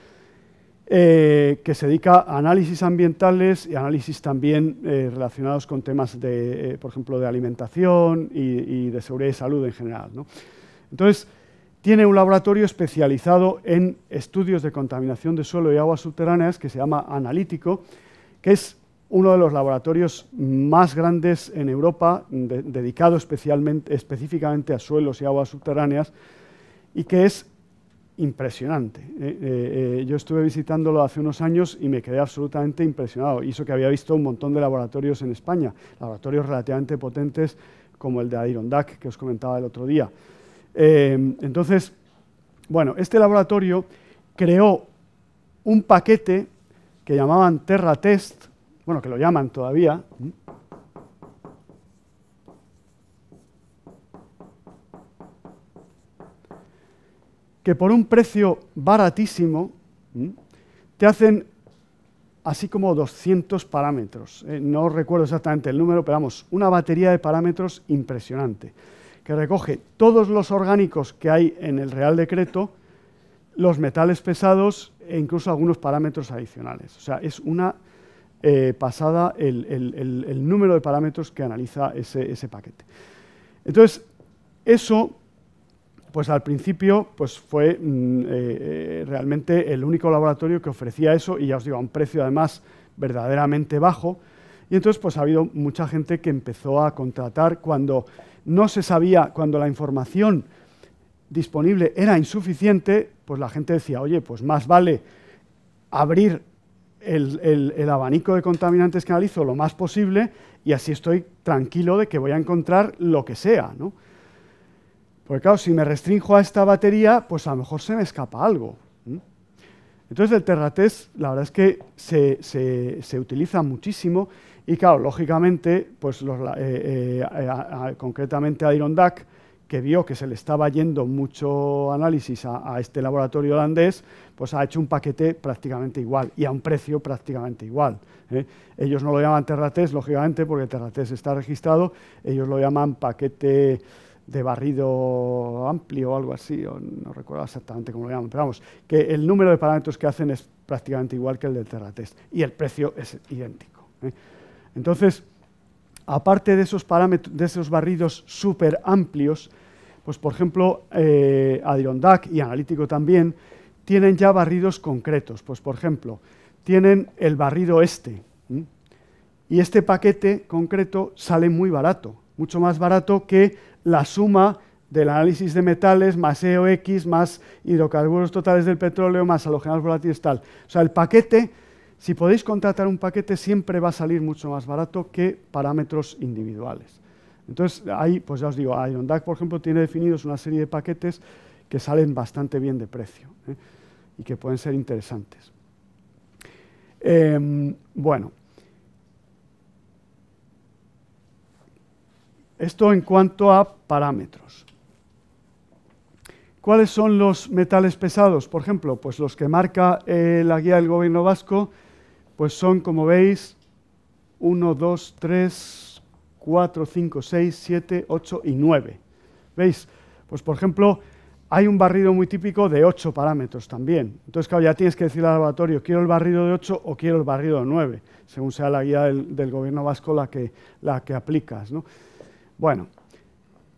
eh, que se dedica a análisis ambientales y análisis también relacionados con temas, de, por ejemplo, de alimentación y, de seguridad y salud en general. Entonces, tiene un laboratorio especializado en estudios de contaminación de suelo y aguas subterráneas que se llama Analítico, que es uno de los laboratorios más grandes en Europa, dedicado específicamente a suelos y aguas subterráneas, y que es impresionante. Eh, eh, eh, yo estuve visitándolo hace unos años y me quedé absolutamente impresionado. Hizo que había visto un montón de laboratorios en España, laboratorios relativamente potentes como el de Adirondack, que os comentaba el otro día. entonces, bueno, este laboratorio creó un paquete que llamaban TerraTest, bueno, que lo llaman todavía, que por un precio baratísimo te hacen así como 200 parámetros. Eh, no recuerdo exactamente el número, pero vamos, una batería de parámetros impresionante, que recoge todos los orgánicos que hay en el Real Decreto, los metales pesados e incluso algunos parámetros adicionales. O sea, es una eh, pasada el, número de parámetros que analiza ese, paquete. Entonces, eso pues al principio pues fue mm, eh, realmente el único laboratorio que ofrecía eso y ya os digo, a un precio además verdaderamente bajo. Y entonces pues ha habido mucha gente que empezó a contratar cuando no se sabía, cuando la información disponible era insuficiente, pues la gente decía, oye, pues más vale abrir el, abanico de contaminantes que analizo lo más posible y así estoy tranquilo de que voy a encontrar lo que sea. ¿no? Porque claro, si me restrinjo a esta batería, pues a lo mejor se me escapa algo. Entonces el Terratest, la verdad es que se, utiliza muchísimo y claro, lógicamente, pues los, eh, eh, a, a, concretamente que vio que se le estaba yendo mucho análisis a, este laboratorio holandés, pues ha hecho un paquete prácticamente igual y a un precio prácticamente igual. ¿eh? Ellos no lo llaman Terratest, lógicamente, porque Terratest está registrado, ellos lo llaman paquete de barrido amplio o algo así, no recuerdo exactamente cómo lo llaman, pero vamos, que el número de parámetros que hacen es prácticamente igual que el del Terratest y el precio es idéntico. ¿eh? Entonces, aparte de esos, de esos barridos súper amplios, pues por ejemplo, eh, Adirondack y Analítico también, tienen ya barridos concretos. Pues por ejemplo, tienen el barrido este, y este paquete concreto sale muy barato, mucho más barato que la suma del análisis de metales, más EOX, más hidrocarburos totales del petróleo, más halogenados volátiles, tal. O sea, el paquete si podéis contratar un paquete, siempre va a salir mucho más barato que parámetros individuales. Entonces, ahí, pues ya os digo, Ironduck, por ejemplo, tiene definidos una serie de paquetes que salen bastante bien de precio ¿eh? y que pueden ser interesantes. Em, bueno, esto en cuanto a parámetros. ¿Cuáles son los metales pesados? Por ejemplo, pues los que marca eh, la guía del gobierno vasco pues son, como veis, 1, 2, 3, 4, 5, 6, 7, 8 y 9. ¿Veis? Pues por ejemplo, hay un barrido muy típico de 8 parámetros también. Entonces, claro, ya tienes que decirle al laboratorio, quiero el barrido de 8 o quiero el barrido de 9, según sea la guía del, gobierno vasco la que, la que aplicas. ¿no? Bueno,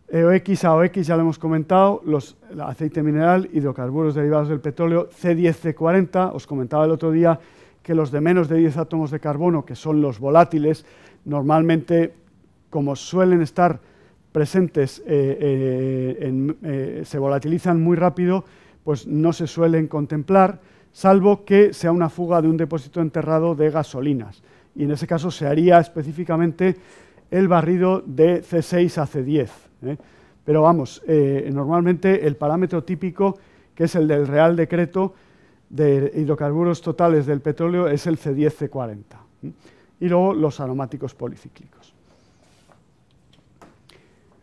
EOX, ya lo hemos comentado, los, el aceite mineral, hidrocarburos derivados del petróleo, C10, C40, os comentaba el otro día que los de menos de 10 átomos de carbono, que son los volátiles, normalmente, como suelen estar presentes, eh, eh, eh, se volatilizan muy rápido, pues no se suelen contemplar, salvo que sea una fuga de un depósito enterrado de gasolinas. Y en ese caso se haría específicamente el barrido de C6 a C10. Pero vamos, normalmente el parámetro típico, que es el del Real Decreto, de hidrocarburos totales del petróleo es el C10-C40. Y luego los aromáticos policíclicos.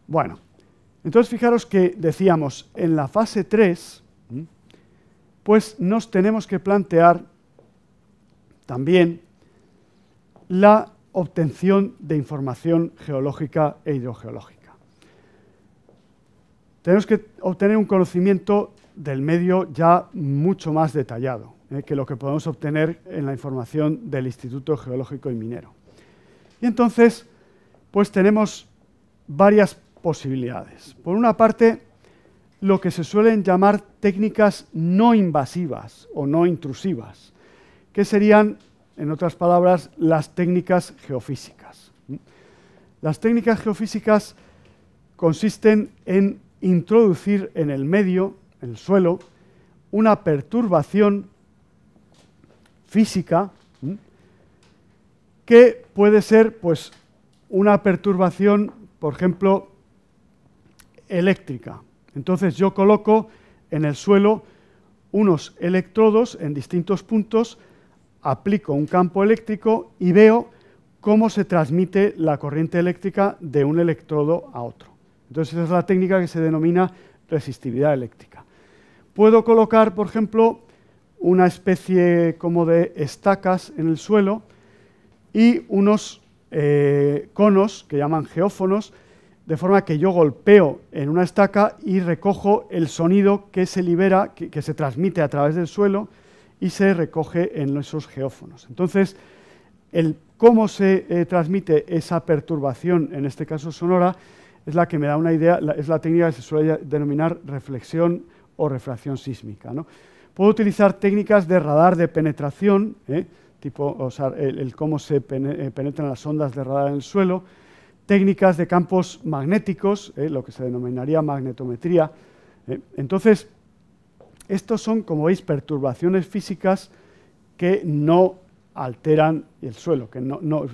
Bueno, entonces fijaros que decíamos, en la fase 3, pues nos tenemos que plantear también la obtención de información geológica e hidrogeológica. Tenemos que obtener un conocimiento del medio ya mucho más detallado eh, que lo que podemos obtener en la información del Instituto Geológico y Minero. Y entonces, pues tenemos varias posibilidades. Por una parte, lo que se suelen llamar técnicas no invasivas o no intrusivas, que serían, en otras palabras, las técnicas geofísicas. Las técnicas geofísicas consisten en introducir en el medio el suelo, una perturbación física que puede ser pues una perturbación, por ejemplo, eléctrica. Entonces yo coloco en el suelo unos electrodos en distintos puntos, aplico un campo eléctrico y veo cómo se transmite la corriente eléctrica de un electrodo a otro. Entonces esa es la técnica que se denomina resistividad eléctrica. Puedo colocar, por ejemplo, una especie como de estacas en el suelo y unos eh, conos que llaman geófonos, de forma que yo golpeo en una estaca y recojo el sonido que se libera, que, se transmite a través del suelo y se recoge en esos geófonos. Entonces, el cómo se eh, transmite esa perturbación, en este caso sonora, es la que me da una idea, es la técnica que se suele denominar reflexión o refracción sísmica. Puedo utilizar técnicas de radar de penetración, ¿eh? tipo el, cómo se eh, penetran las ondas de radar en el suelo, técnicas de campos magnéticos, ¿eh? lo que se denominaría magnetometría. Entonces, estos son, como veis, perturbaciones físicas que no alteran el suelo, que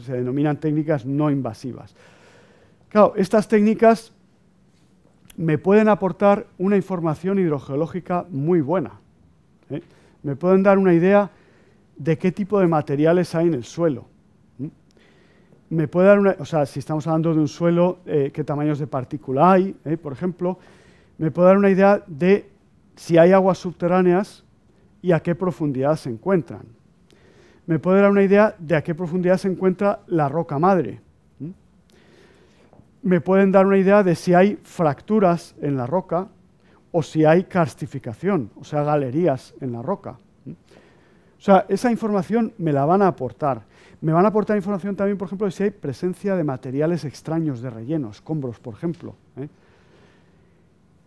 se denominan técnicas no invasivas. Claro, estas técnicas me pueden aportar una información hidrogeológica muy buena. ¿eh? Me pueden dar una idea de qué tipo de materiales hay en el suelo. Me puede dar una, o sea, si estamos hablando de un suelo, eh, qué tamaños de partícula hay, ¿eh? por ejemplo, me puede dar una idea de si hay aguas subterráneas y a qué profundidad se encuentran. Me puede dar una idea de a qué profundidad se encuentra la roca madre me pueden dar una idea de si hay fracturas en la roca o si hay castificación, o sea, galerías en la roca. O sea, esa información me la van a aportar. Me van a aportar información también, por ejemplo, de si hay presencia de materiales extraños de relleno, escombros, por ejemplo. ¿eh?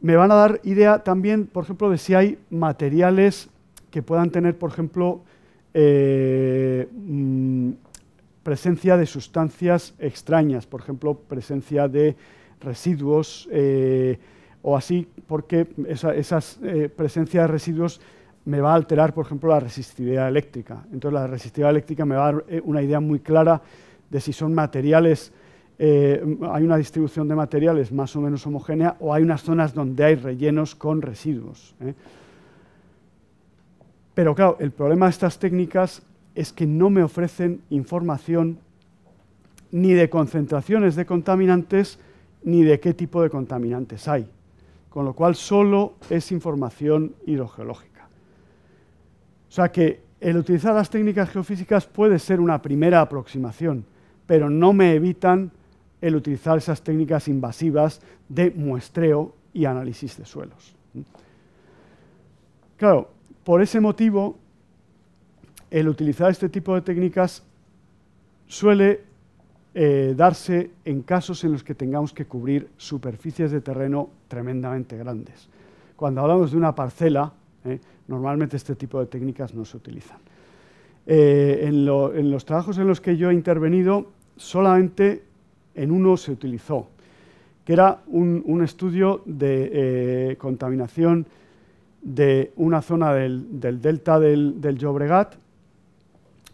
Me van a dar idea también, por ejemplo, de si hay materiales que puedan tener, por ejemplo, eh, mm, presencia de sustancias extrañas, por ejemplo, presencia de residuos eh, o así, porque esa esas, eh, presencia de residuos me va a alterar, por ejemplo, la resistividad eléctrica. Entonces, la resistividad eléctrica me va a dar eh, una idea muy clara de si son materiales, hay una distribución de materiales más o menos homogénea o hay unas zonas donde hay rellenos con residuos. Pero claro, el problema de estas técnicas es que no me ofrecen información ni de concentraciones de contaminantes ni de qué tipo de contaminantes hay, con lo cual solo es información hidrogeológica. O sea que el utilizar las técnicas geofísicas puede ser una primera aproximación, pero no me evitan el utilizar esas técnicas invasivas de muestreo y análisis de suelos. Claro, por ese motivo el utilizar este tipo de técnicas suele eh, darse en casos en los que tengamos que cubrir superficies de terreno tremendamente grandes. Cuando hablamos de una parcela, eh, normalmente este tipo de técnicas no se utilizan. Eh, en, los trabajos en los que yo he intervenido, solamente en uno se utilizó, que era un, estudio de contaminación de una zona del, delta del, del, Llobregat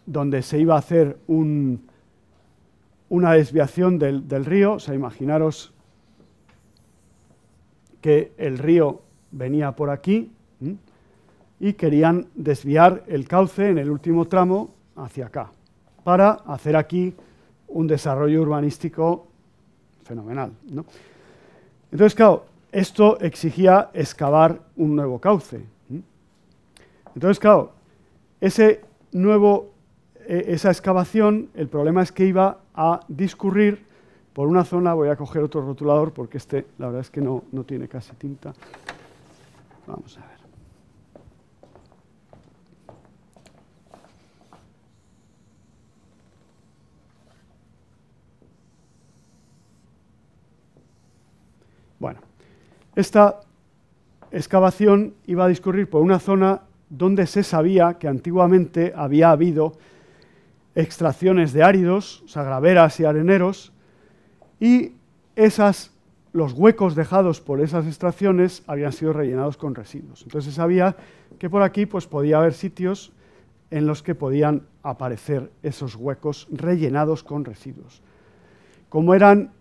donde se iba a hacer un, una desviación del, río, o sea, imaginaros que el río venía por aquí y querían desviar el cauce en el último tramo hacia acá, para hacer aquí un desarrollo urbanístico fenomenal. Entonces, claro, esto exigía excavar un nuevo cauce. Entonces, claro, ese nuevo e, esa excavación, el problema es que iba a discurrir por una zona, voy a coger otro rotulador porque este la verdad es que no, no tiene casi tinta. Vamos a ver. Bueno, esta excavación iba a discurrir por una zona donde se sabía que antiguamente había habido extracciones de áridos, graveras y areneros, y esas, los huecos dejados por esas extracciones habían sido rellenados con residuos. Entonces se sabía que por aquí pues, podía haber sitios en los que podían aparecer esos huecos rellenados con residuos. Como eran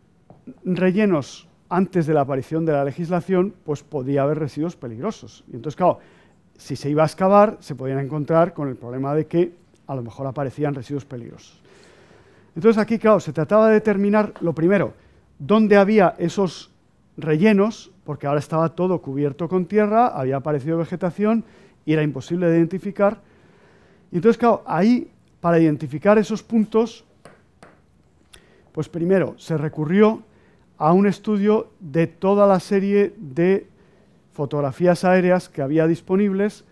rellenos antes de la aparición de la legislación, pues podía haber residuos peligrosos. Y entonces, claro, si se iba a excavar, se podían encontrar con el problema de que a lo mejor aparecían residuos peligrosos. Entonces aquí, claro, se trataba de determinar, lo primero, dónde había esos rellenos, porque ahora estaba todo cubierto con tierra, había aparecido vegetación y era imposible de identificar. Y entonces, claro, ahí, para identificar esos puntos, pues primero se recurrió a un estudio de toda la serie de fotografías aéreas que había disponibles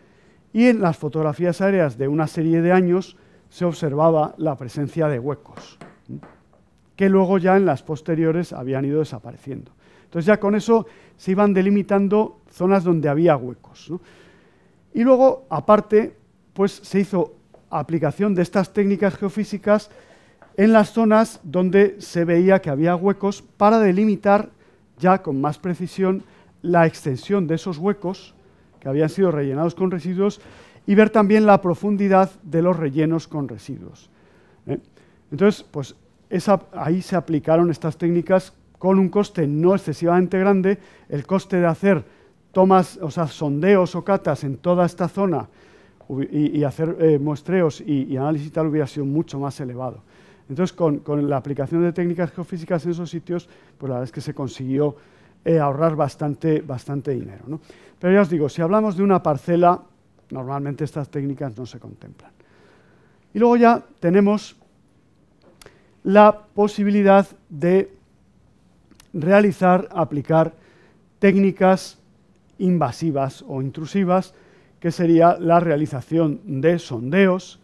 y en las fotografías aéreas de una serie de años se observaba la presencia de huecos, que luego ya en las posteriores habían ido desapareciendo. Entonces ya con eso se iban delimitando zonas donde había huecos. Y luego, aparte, pues se hizo aplicación de estas técnicas geofísicas en las zonas donde se veía que había huecos para delimitar ya con más precisión la extensión de esos huecos que habían sido rellenados con residuos y ver también la profundidad de los rellenos con residuos. ¿eh? Entonces, pues ahí se aplicaron estas técnicas con un coste no excesivamente grande, el coste de hacer tomas, o sea, sondeos o catas en toda esta zona y, hacer eh, muestreos y, y, análisis tal hubiera sido mucho más elevado. Entonces, con, con la aplicación de técnicas geofísicas en esos sitios, pues la verdad es que se consiguió eh, ahorrar bastante, bastante dinero. Pero ya os digo, si hablamos de una parcela, normalmente estas técnicas no se contemplan. Y luego ya tenemos la posibilidad de realizar, aplicar técnicas invasivas o intrusivas, que sería la realización de sondeos,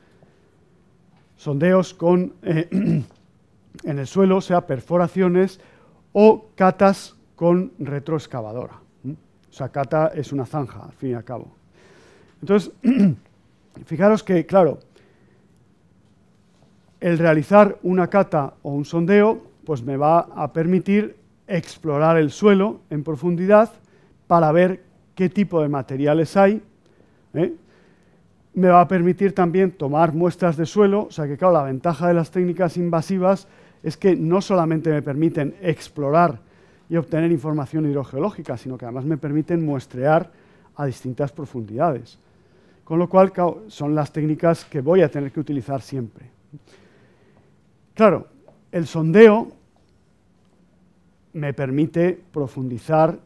sondeos con, eh, en el suelo, o sea, perforaciones o catas con retroexcavadora. O sea, cata es una zanja, al fin y al cabo. Entonces, fijaros que, claro, el realizar una cata o un sondeo, pues me va a permitir explorar el suelo en profundidad para ver qué tipo de materiales hay. ¿eh? Me va a permitir también tomar muestras de suelo, o sea que claro, la ventaja de las técnicas invasivas es que no solamente me permiten explorar y obtener información hidrogeológica, sino que además me permiten muestrear a distintas profundidades. Con lo cual son las técnicas que voy a tener que utilizar siempre. Claro, el sondeo me permite profundizar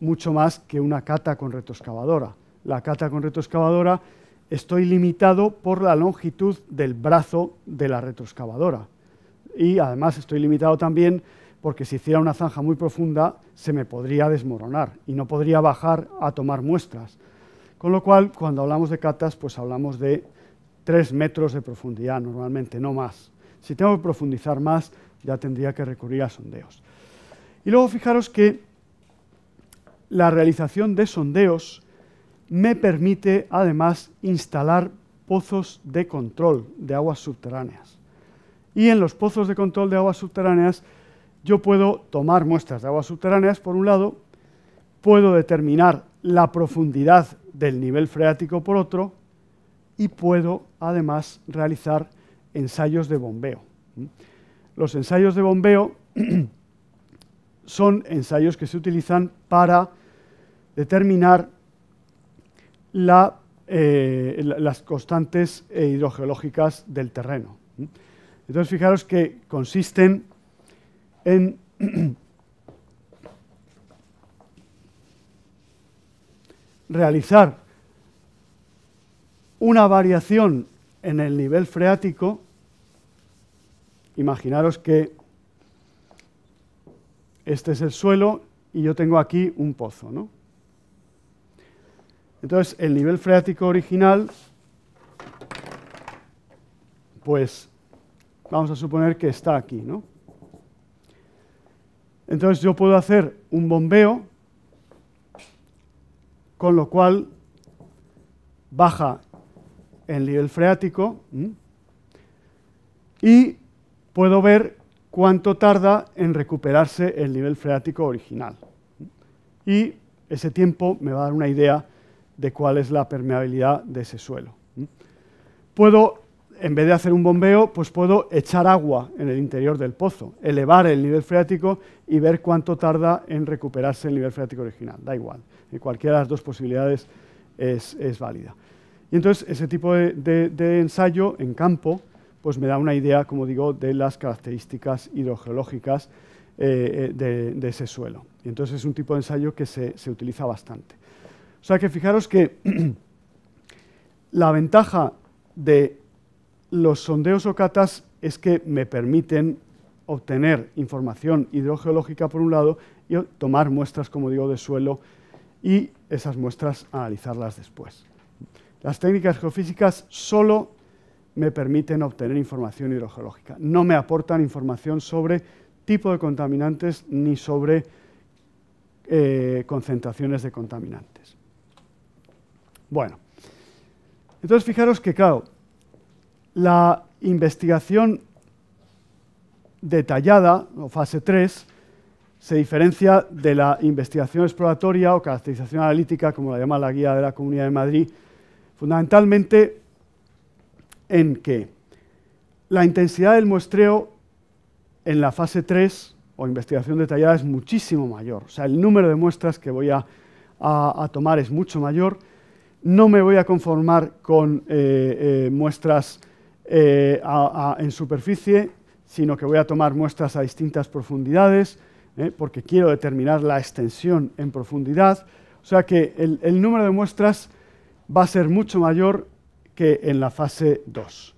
mucho más que una cata con retroexcavadora. La cata con retroexcavadora estoy limitado por la longitud del brazo de la retroexcavadora y además estoy limitado también porque si hiciera una zanja muy profunda se me podría desmoronar y no podría bajar a tomar muestras. Con lo cual, cuando hablamos de catas, pues hablamos de 3 metros de profundidad normalmente, no más. Si tengo que profundizar más, ya tendría que recurrir a sondeos. Y luego fijaros que la realización de sondeos me permite además instalar pozos de control de aguas subterráneas. Y en los pozos de control de aguas subterráneas yo puedo tomar muestras de aguas subterráneas, por un lado, puedo determinar la profundidad del nivel freático, por otro, y puedo además realizar ensayos de bombeo. Los ensayos de bombeo son ensayos que se utilizan para determinar eh, las constantes eh, hidrogeológicas del terreno. Entonces, fijaros que consisten en, realizar una variación en el nivel freático, imaginaros que este es el suelo y yo tengo aquí un pozo, ¿no? Entonces, el nivel freático original, pues vamos a suponer que está aquí, ¿no? Entonces yo puedo hacer un bombeo, con lo cual baja el nivel freático y puedo ver cuánto tarda en recuperarse el nivel freático original. Y ese tiempo me va a dar una idea de cuál es la permeabilidad de ese suelo. Puedo en vez de hacer un bombeo, pues puedo echar agua en el interior del pozo, elevar el nivel freático y ver cuánto tarda en recuperarse el nivel freático original. Da igual, en eh, cualquiera de las dos posibilidades es, válida. Y entonces ese tipo de, ensayo en campo pues me da una idea, como digo, de las características hidrogeológicas eh, eh, de, ese suelo. Y entonces es un tipo de ensayo que se, se utiliza bastante. O sea que fijaros que la ventaja de los sondeos o catas es que me permiten obtener información hidrogeológica por un lado y tomar muestras, como digo, de suelo y esas muestras analizarlas después. Las técnicas geofísicas solo me permiten obtener información hidrogeológica, no me aportan información sobre tipo de contaminantes ni sobre eh, concentraciones de contaminantes. Bueno, entonces fijaros que, claro, la investigación detallada, o fase 3, se diferencia de la investigación exploratoria o caracterización analítica, como la llama la guía de la Comunidad de Madrid, fundamentalmente en que la intensidad del muestreo en la fase 3 o investigación detallada es muchísimo mayor. O sea, el número de muestras que voy a, tomar es mucho mayor. No me voy a conformar con eh, eh, muestras eh, en superficie, sino que voy a tomar muestras a distintas profundidades, eh, porque quiero determinar la extensión en profundidad. O sea que el, número de muestras va a ser mucho mayor que en la fase 2.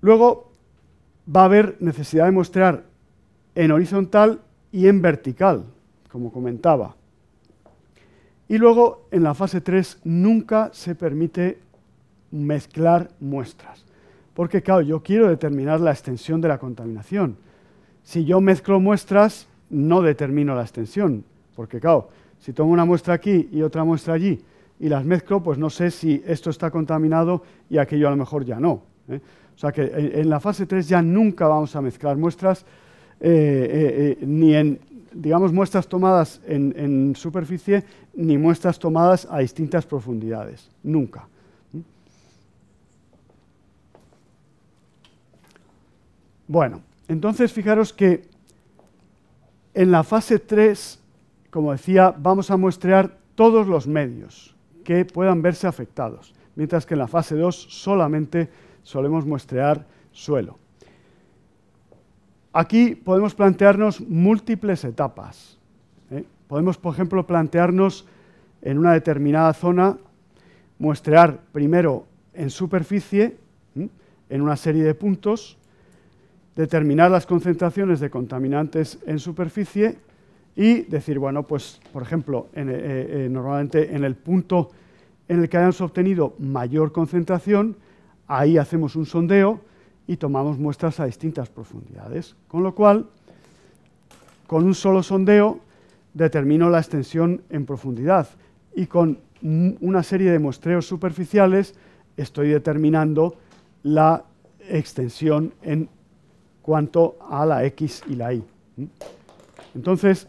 Luego va a haber necesidad de mostrar en horizontal y en vertical, como comentaba. Y luego en la fase 3 nunca se permite mezclar muestras. Porque claro, yo quiero determinar la extensión de la contaminación. Si yo mezclo muestras, no determino la extensión. Porque claro, si tomo una muestra aquí y otra muestra allí y las mezclo, pues no sé si esto está contaminado y aquello a lo mejor ya no. ¿eh? O sea que en la fase 3 ya nunca vamos a mezclar muestras, eh, eh, ni en, digamos, muestras tomadas en superficie, ni muestras tomadas a distintas profundidades. Nunca. Bueno, entonces fijaros que en la fase 3, como decía, vamos a muestrear todos los medios que puedan verse afectados, mientras que en la fase 2 solamente solemos muestrear suelo. Aquí podemos plantearnos múltiples etapas. ¿eh? Podemos, por ejemplo, plantearnos en una determinada zona muestrear primero en superficie, en una serie de puntos, determinar las concentraciones de contaminantes en superficie y decir, bueno, pues por ejemplo, eh, eh, normalmente en el punto en el que hayamos obtenido mayor concentración, ahí hacemos un sondeo y tomamos muestras a distintas profundidades. Con lo cual, con un solo sondeo determino la extensión en profundidad y con una serie de muestreos superficiales estoy determinando la extensión en cuanto a la X y la Y. Entonces,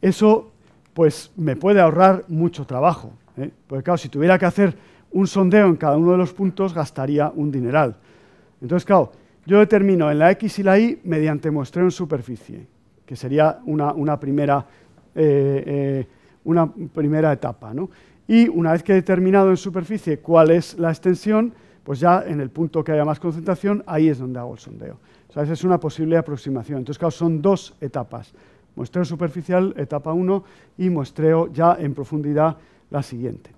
eso pues me puede ahorrar mucho trabajo. ¿eh? Porque claro, si tuviera que hacer un sondeo en cada uno de los puntos, gastaría un dineral. Entonces, claro, yo determino en la X y la Y mediante muestreo en superficie, que sería una, eh, eh, primera, etapa. Y una vez que he determinado en superficie cuál es la extensión, pues ya en el punto que haya más concentración, ahí es donde hago el sondeo. O esa es una posible aproximación. Entonces, claro, son dos etapas. Muestreo superficial, etapa 1, y muestreo ya en profundidad, la siguiente.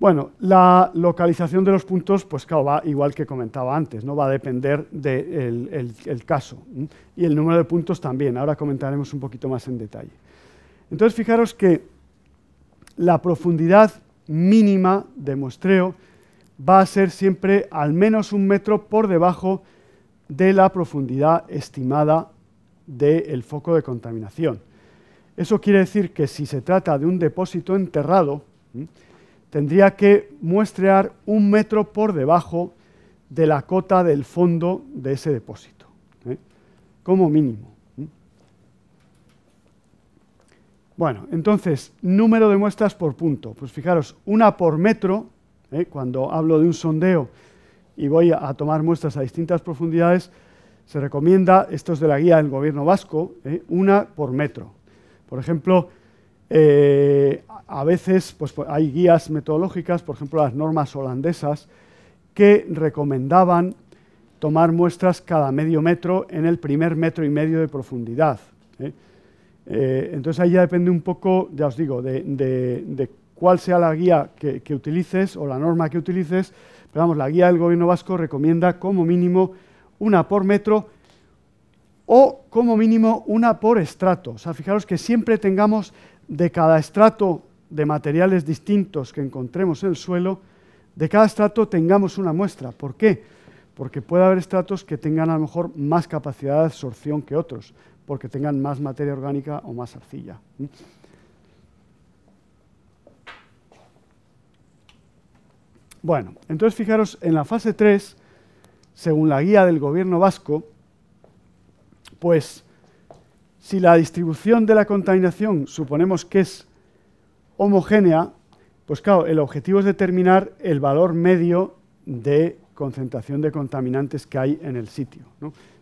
Bueno, la localización de los puntos, pues claro, va igual que comentaba antes, ¿no? va a depender del caso. Y el número de puntos también, ahora comentaremos un poquito más en detalle. Entonces, fijaros que la profundidad mínima de muestreo va a ser siempre al menos un metro por debajo de la profundidad estimada del foco de contaminación. Eso quiere decir que si se trata de un depósito enterrado, tendría que muestrear un metro por debajo de la cota del fondo de ese depósito, ¿eh? como mínimo. Bueno, entonces, número de muestras por punto. Pues fijaros, una por metro ¿eh? cuando hablo de un sondeo y voy a, tomar muestras a distintas profundidades, se recomienda, esto es de la guía del gobierno vasco, ¿eh? una por metro. Por ejemplo, eh, a veces pues, pues, hay guías metodológicas, por ejemplo las normas holandesas, que recomendaban tomar muestras cada medio metro en el primer metro y medio de profundidad. entonces ahí ya depende un poco, ya os digo, de, de cuál sea la guía que, utilices o la norma que utilices, pero vamos, la guía del gobierno vasco recomienda como mínimo una por metro o como mínimo una por estrato. O sea, fijaros que siempre tengamos de cada estrato de materiales distintos que encontremos en el suelo, de cada estrato tengamos una muestra. ¿Por qué? Porque puede haber estratos que tengan a lo mejor más capacidad de absorción que otros, porque tengan más materia orgánica o más arcilla. Bueno, entonces fijaros, en la fase 3, según la guía del gobierno vasco, pues si la distribución de la contaminación suponemos que es homogénea, pues claro, el objetivo es determinar el valor medio de concentración de contaminantes que hay en el sitio.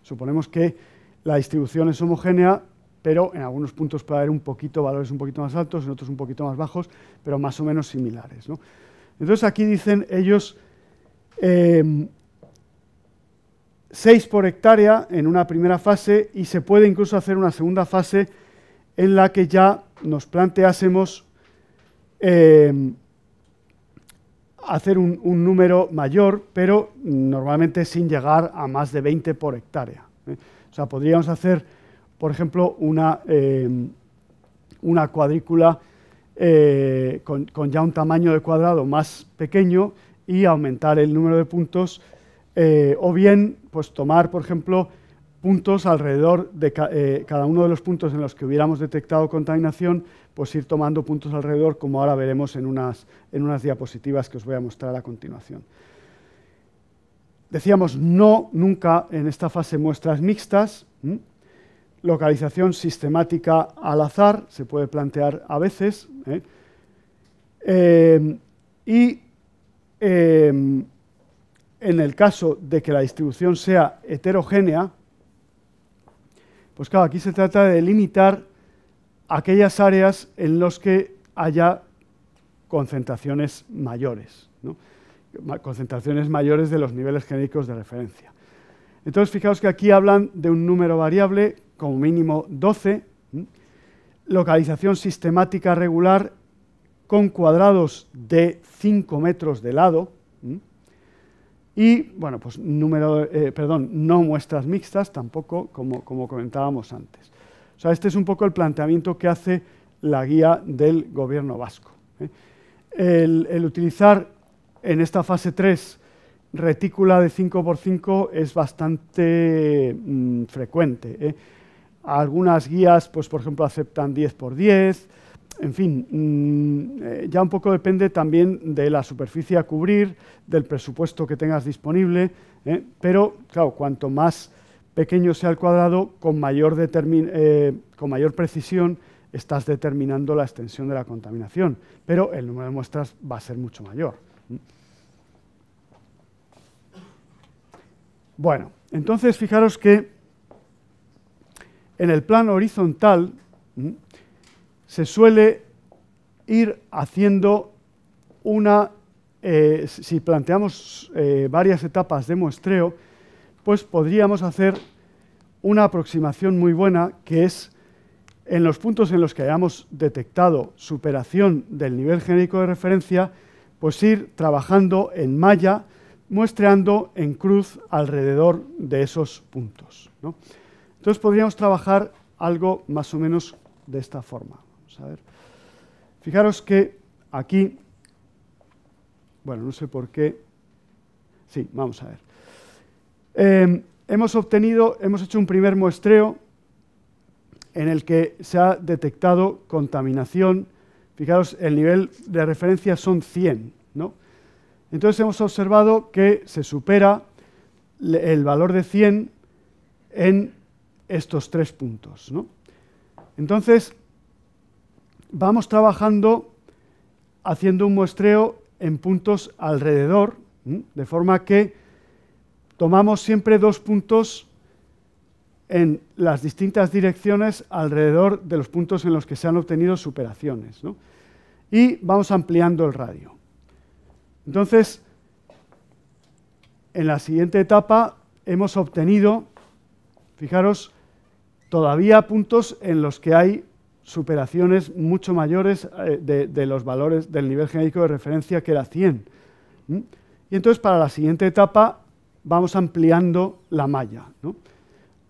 Suponemos que la distribución es homogénea, pero en algunos puntos puede haber un poquito valores un poquito más altos, en otros un poquito más bajos, pero más o menos similares. Entonces aquí dicen ellos 6 em, por hectárea en una primera fase y se puede incluso hacer una segunda fase en la que ya nos planteásemos em, hacer un, número mayor, pero normalmente sin llegar a más de 20 por hectárea. ¿eh? O sea, podríamos hacer, por ejemplo, una em, cuadrícula eh, con, ya un tamaño de cuadrado más pequeño y aumentar el número de puntos, eh, o bien pues tomar, por ejemplo, puntos alrededor de eh, cada uno de los puntos en los que hubiéramos detectado contaminación, pues ir tomando puntos alrededor, como ahora veremos en unas, en unas diapositivas que os voy a mostrar a continuación. Decíamos no nunca en esta fase muestras mixtas, localización sistemática al azar, se puede plantear a veces, ¿eh? Em, y em, en el caso de que la distribución sea heterogénea, pues claro, aquí se trata de limitar aquellas áreas en las que haya concentraciones mayores, concentraciones mayores de los niveles genéricos de referencia. Entonces, fijaos que aquí hablan de un número variable, como mínimo 12, localización sistemática regular con cuadrados de 5 metros de lado, y, bueno, pues número, eh, perdón, no muestras mixtas tampoco, como, comentábamos antes. O sea, este es un poco el planteamiento que hace la guía del gobierno vasco. ¿eh? El, utilizar en esta fase 3 retícula de 5x5 es bastante mm, frecuente. ¿eh? Algunas guías, pues por ejemplo, aceptan 10 por 10. En fin, mm, eh, ya un poco depende también de la superficie a cubrir, del presupuesto que tengas disponible, ¿eh? pero claro, cuanto más pequeño sea el cuadrado, con mayor, eh, con mayor precisión estás determinando la extensión de la contaminación, pero el número de muestras va a ser mucho mayor. Bueno, entonces fijaros que en el plano horizontal se suele ir haciendo una, eh, si planteamos eh, varias etapas de muestreo, pues podríamos hacer una aproximación muy buena que es en los puntos en los que hayamos detectado superación del nivel genérico de referencia, pues ir trabajando en malla, muestreando en cruz alrededor de esos puntos. Entonces podríamos trabajar algo más o menos de esta forma. Vamos a ver. Fijaros que aquí, bueno, no sé por qué, sí, vamos a ver. Em, hemos obtenido, hemos hecho un primer muestreo en el que se ha detectado contaminación. Fijaros, el nivel de referencia son 100, ¿no? Entonces hemos observado que se supera el valor de 100 en estos tres puntos. ¿no? Entonces, vamos trabajando haciendo un muestreo en puntos alrededor, de forma que tomamos siempre dos puntos en las distintas direcciones alrededor de los puntos en los que se han obtenido superaciones. ¿no? Y vamos ampliando el radio. Entonces, en la siguiente etapa hemos obtenido, fijaros, todavía puntos en los que hay superaciones mucho mayores eh, de, los valores del nivel genérico de referencia que era 100. Y entonces para la siguiente etapa vamos ampliando la malla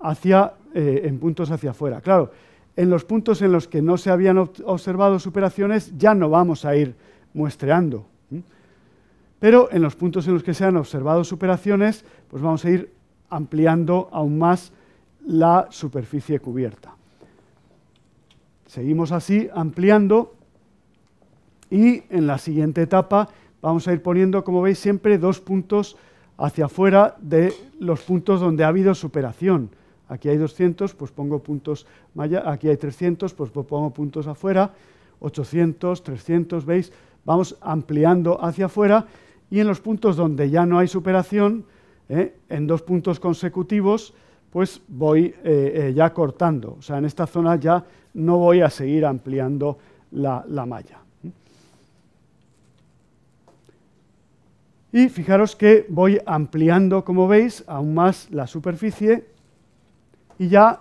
hacia, eh, en puntos hacia afuera. Claro, en los puntos en los que no se habían observado superaciones ya no vamos a ir muestreando. Pero en los puntos en los que se han observado superaciones, pues vamos a ir ampliando aún más la superficie cubierta. Seguimos así ampliando y en la siguiente etapa vamos a ir poniendo, como veis, siempre dos puntos hacia afuera de los puntos donde ha habido superación. Aquí hay 200, pues pongo puntos, aquí hay 300, pues pongo puntos afuera, 800, 300, ¿veis? Vamos ampliando hacia afuera y en los puntos donde ya no hay superación, ¿eh? en dos puntos consecutivos, pues voy eh, eh, ya cortando. O sea, en esta zona ya no voy a seguir ampliando la, la malla. Y fijaros que voy ampliando, como veis, aún más la superficie y ya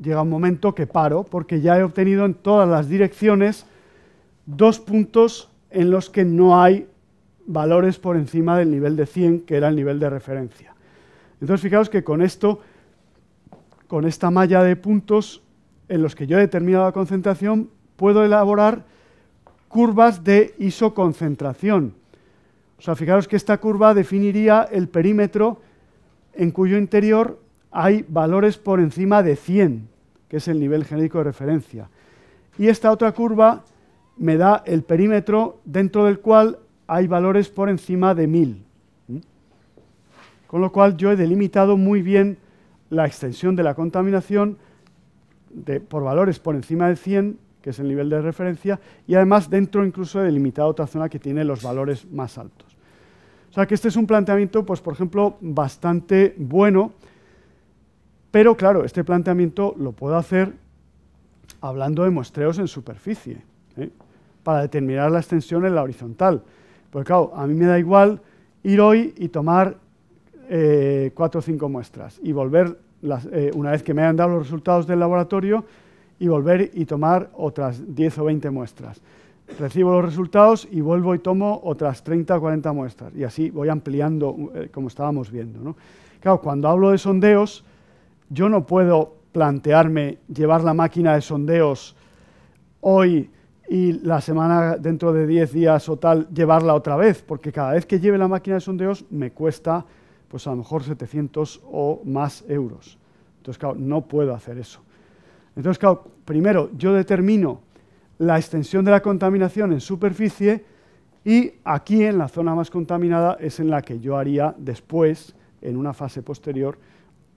llega un momento que paro porque ya he obtenido en todas las direcciones dos puntos en los que no hay valores por encima del nivel de 100, que era el nivel de referencia. Entonces fijaros que con esto con esta malla de puntos en los que yo he determinado la concentración, puedo elaborar curvas de isoconcentración. O sea, fijaros que esta curva definiría el perímetro en cuyo interior hay valores por encima de 100, que es el nivel genérico de referencia. Y esta otra curva me da el perímetro dentro del cual hay valores por encima de 1000. ¿Mm? Con lo cual yo he delimitado muy bien la extensión de la contaminación por valores por encima de 100, que es el nivel de referencia, y además dentro incluso de delimitado otra zona que tiene los valores más altos. O sea que este es un planteamiento, pues por ejemplo, bastante bueno, pero claro, este planteamiento lo puedo hacer hablando de muestreos en superficie, ¿eh? para determinar la extensión en la horizontal. Porque claro, a mí me da igual ir hoy y tomar eh, cuatro o cinco muestras y volver, eh, una vez que me hayan dado los resultados del laboratorio, y volver y tomar otras 10 o 20 muestras. Recibo los resultados y vuelvo y tomo otras 30 o 40 muestras. Y así voy ampliando, eh, como estábamos viendo. Claro, cuando hablo de sondeos, yo no puedo plantearme llevar la máquina de sondeos hoy y la semana dentro de 10 días o tal llevarla otra vez, porque cada vez que lleve la máquina de sondeos me cuesta pues a lo mejor 700 o más euros. Entonces, claro, no puedo hacer eso. Entonces, claro, primero yo determino la extensión de la contaminación en superficie y aquí en la zona más contaminada es en la que yo haría después, en una fase posterior,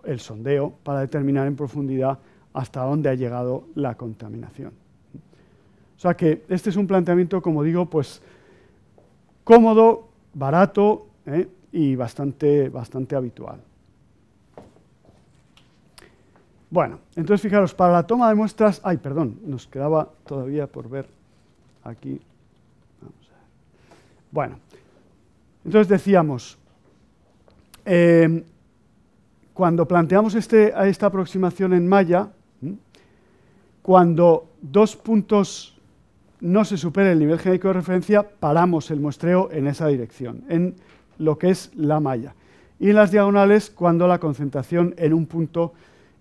el sondeo para determinar en profundidad hasta dónde ha llegado la contaminación. O sea que este es un planteamiento, como digo, pues cómodo, barato, ¿eh? y bastante, bastante habitual. Bueno, entonces fijaros, para la toma de muestras, ay, perdón, nos quedaba todavía por ver aquí. Bueno, entonces decíamos, eh, cuando planteamos este, esta aproximación en malla, cuando dos puntos no se supere el nivel genérico de referencia, paramos el muestreo en esa dirección, en lo que es la malla. Y en las diagonales cuando la concentración en un punto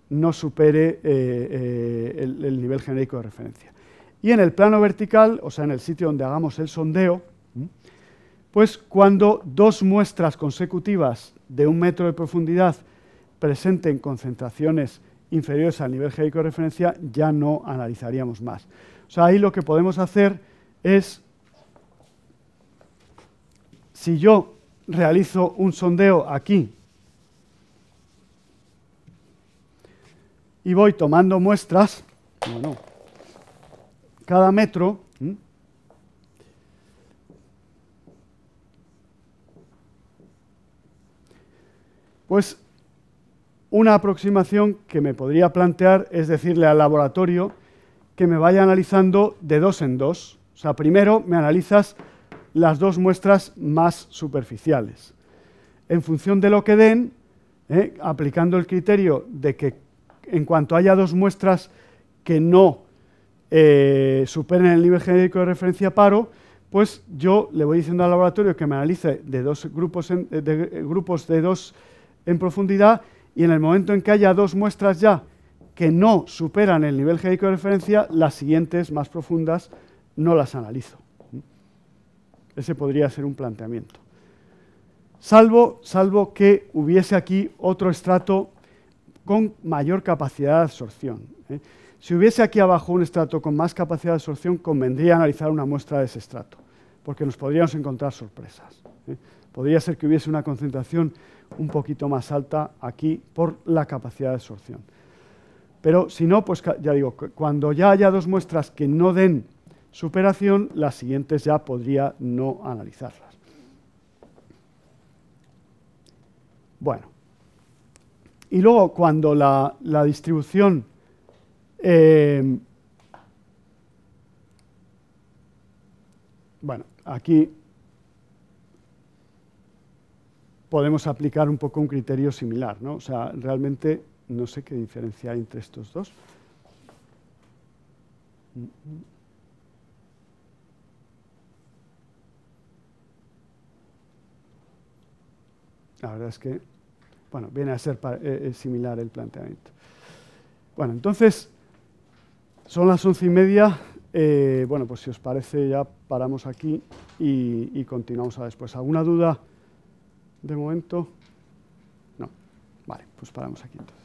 no supere eh, eh, el, el, nivel genérico de referencia. Y en el plano vertical, o sea, en el sitio donde hagamos el sondeo, pues cuando dos muestras consecutivas de un metro de profundidad presenten concentraciones inferiores al nivel genérico de referencia, ya no analizaríamos más. O sea, ahí lo que podemos hacer es, si yo realizo un sondeo aquí y voy tomando muestras, cada metro, pues una aproximación que me podría plantear es decirle al laboratorio que me vaya analizando de dos en dos. O sea, primero me analizas las dos muestras más superficiales. En función de lo que den, eh, aplicando el criterio de que en cuanto haya dos muestras que no eh, superen el nivel genérico de referencia paro, pues yo le voy diciendo al laboratorio que me analice de dos grupos, eh, grupos de dos en profundidad y en el momento en que haya dos muestras ya que no superan el nivel genérico de referencia, las siguientes más profundas no las analizo. Ese podría ser un planteamiento. Salvo, salvo que hubiese aquí otro estrato con mayor capacidad de absorción. ¿eh? Si hubiese aquí abajo un estrato con más capacidad de absorción, convendría analizar una muestra de ese estrato, porque nos podríamos encontrar sorpresas. ¿eh? Podría ser que hubiese una concentración un poquito más alta aquí por la capacidad de absorción. Pero si no, pues ya digo, cuando ya haya dos muestras que no den superación, las siguientes ya podría no analizarlas. Bueno, y luego cuando la, distribución eh, bueno, aquí podemos aplicar un poco un criterio similar, ¿no? O sea, realmente no sé qué diferencia hay entre estos dos. La verdad es que, bueno, viene a ser eh, eh, similar el planteamiento. Bueno, entonces, son las once y media. Eh, bueno, pues si os parece ya paramos aquí y, y continuamos a después. ¿Alguna duda de momento? No. Vale, pues paramos aquí entonces.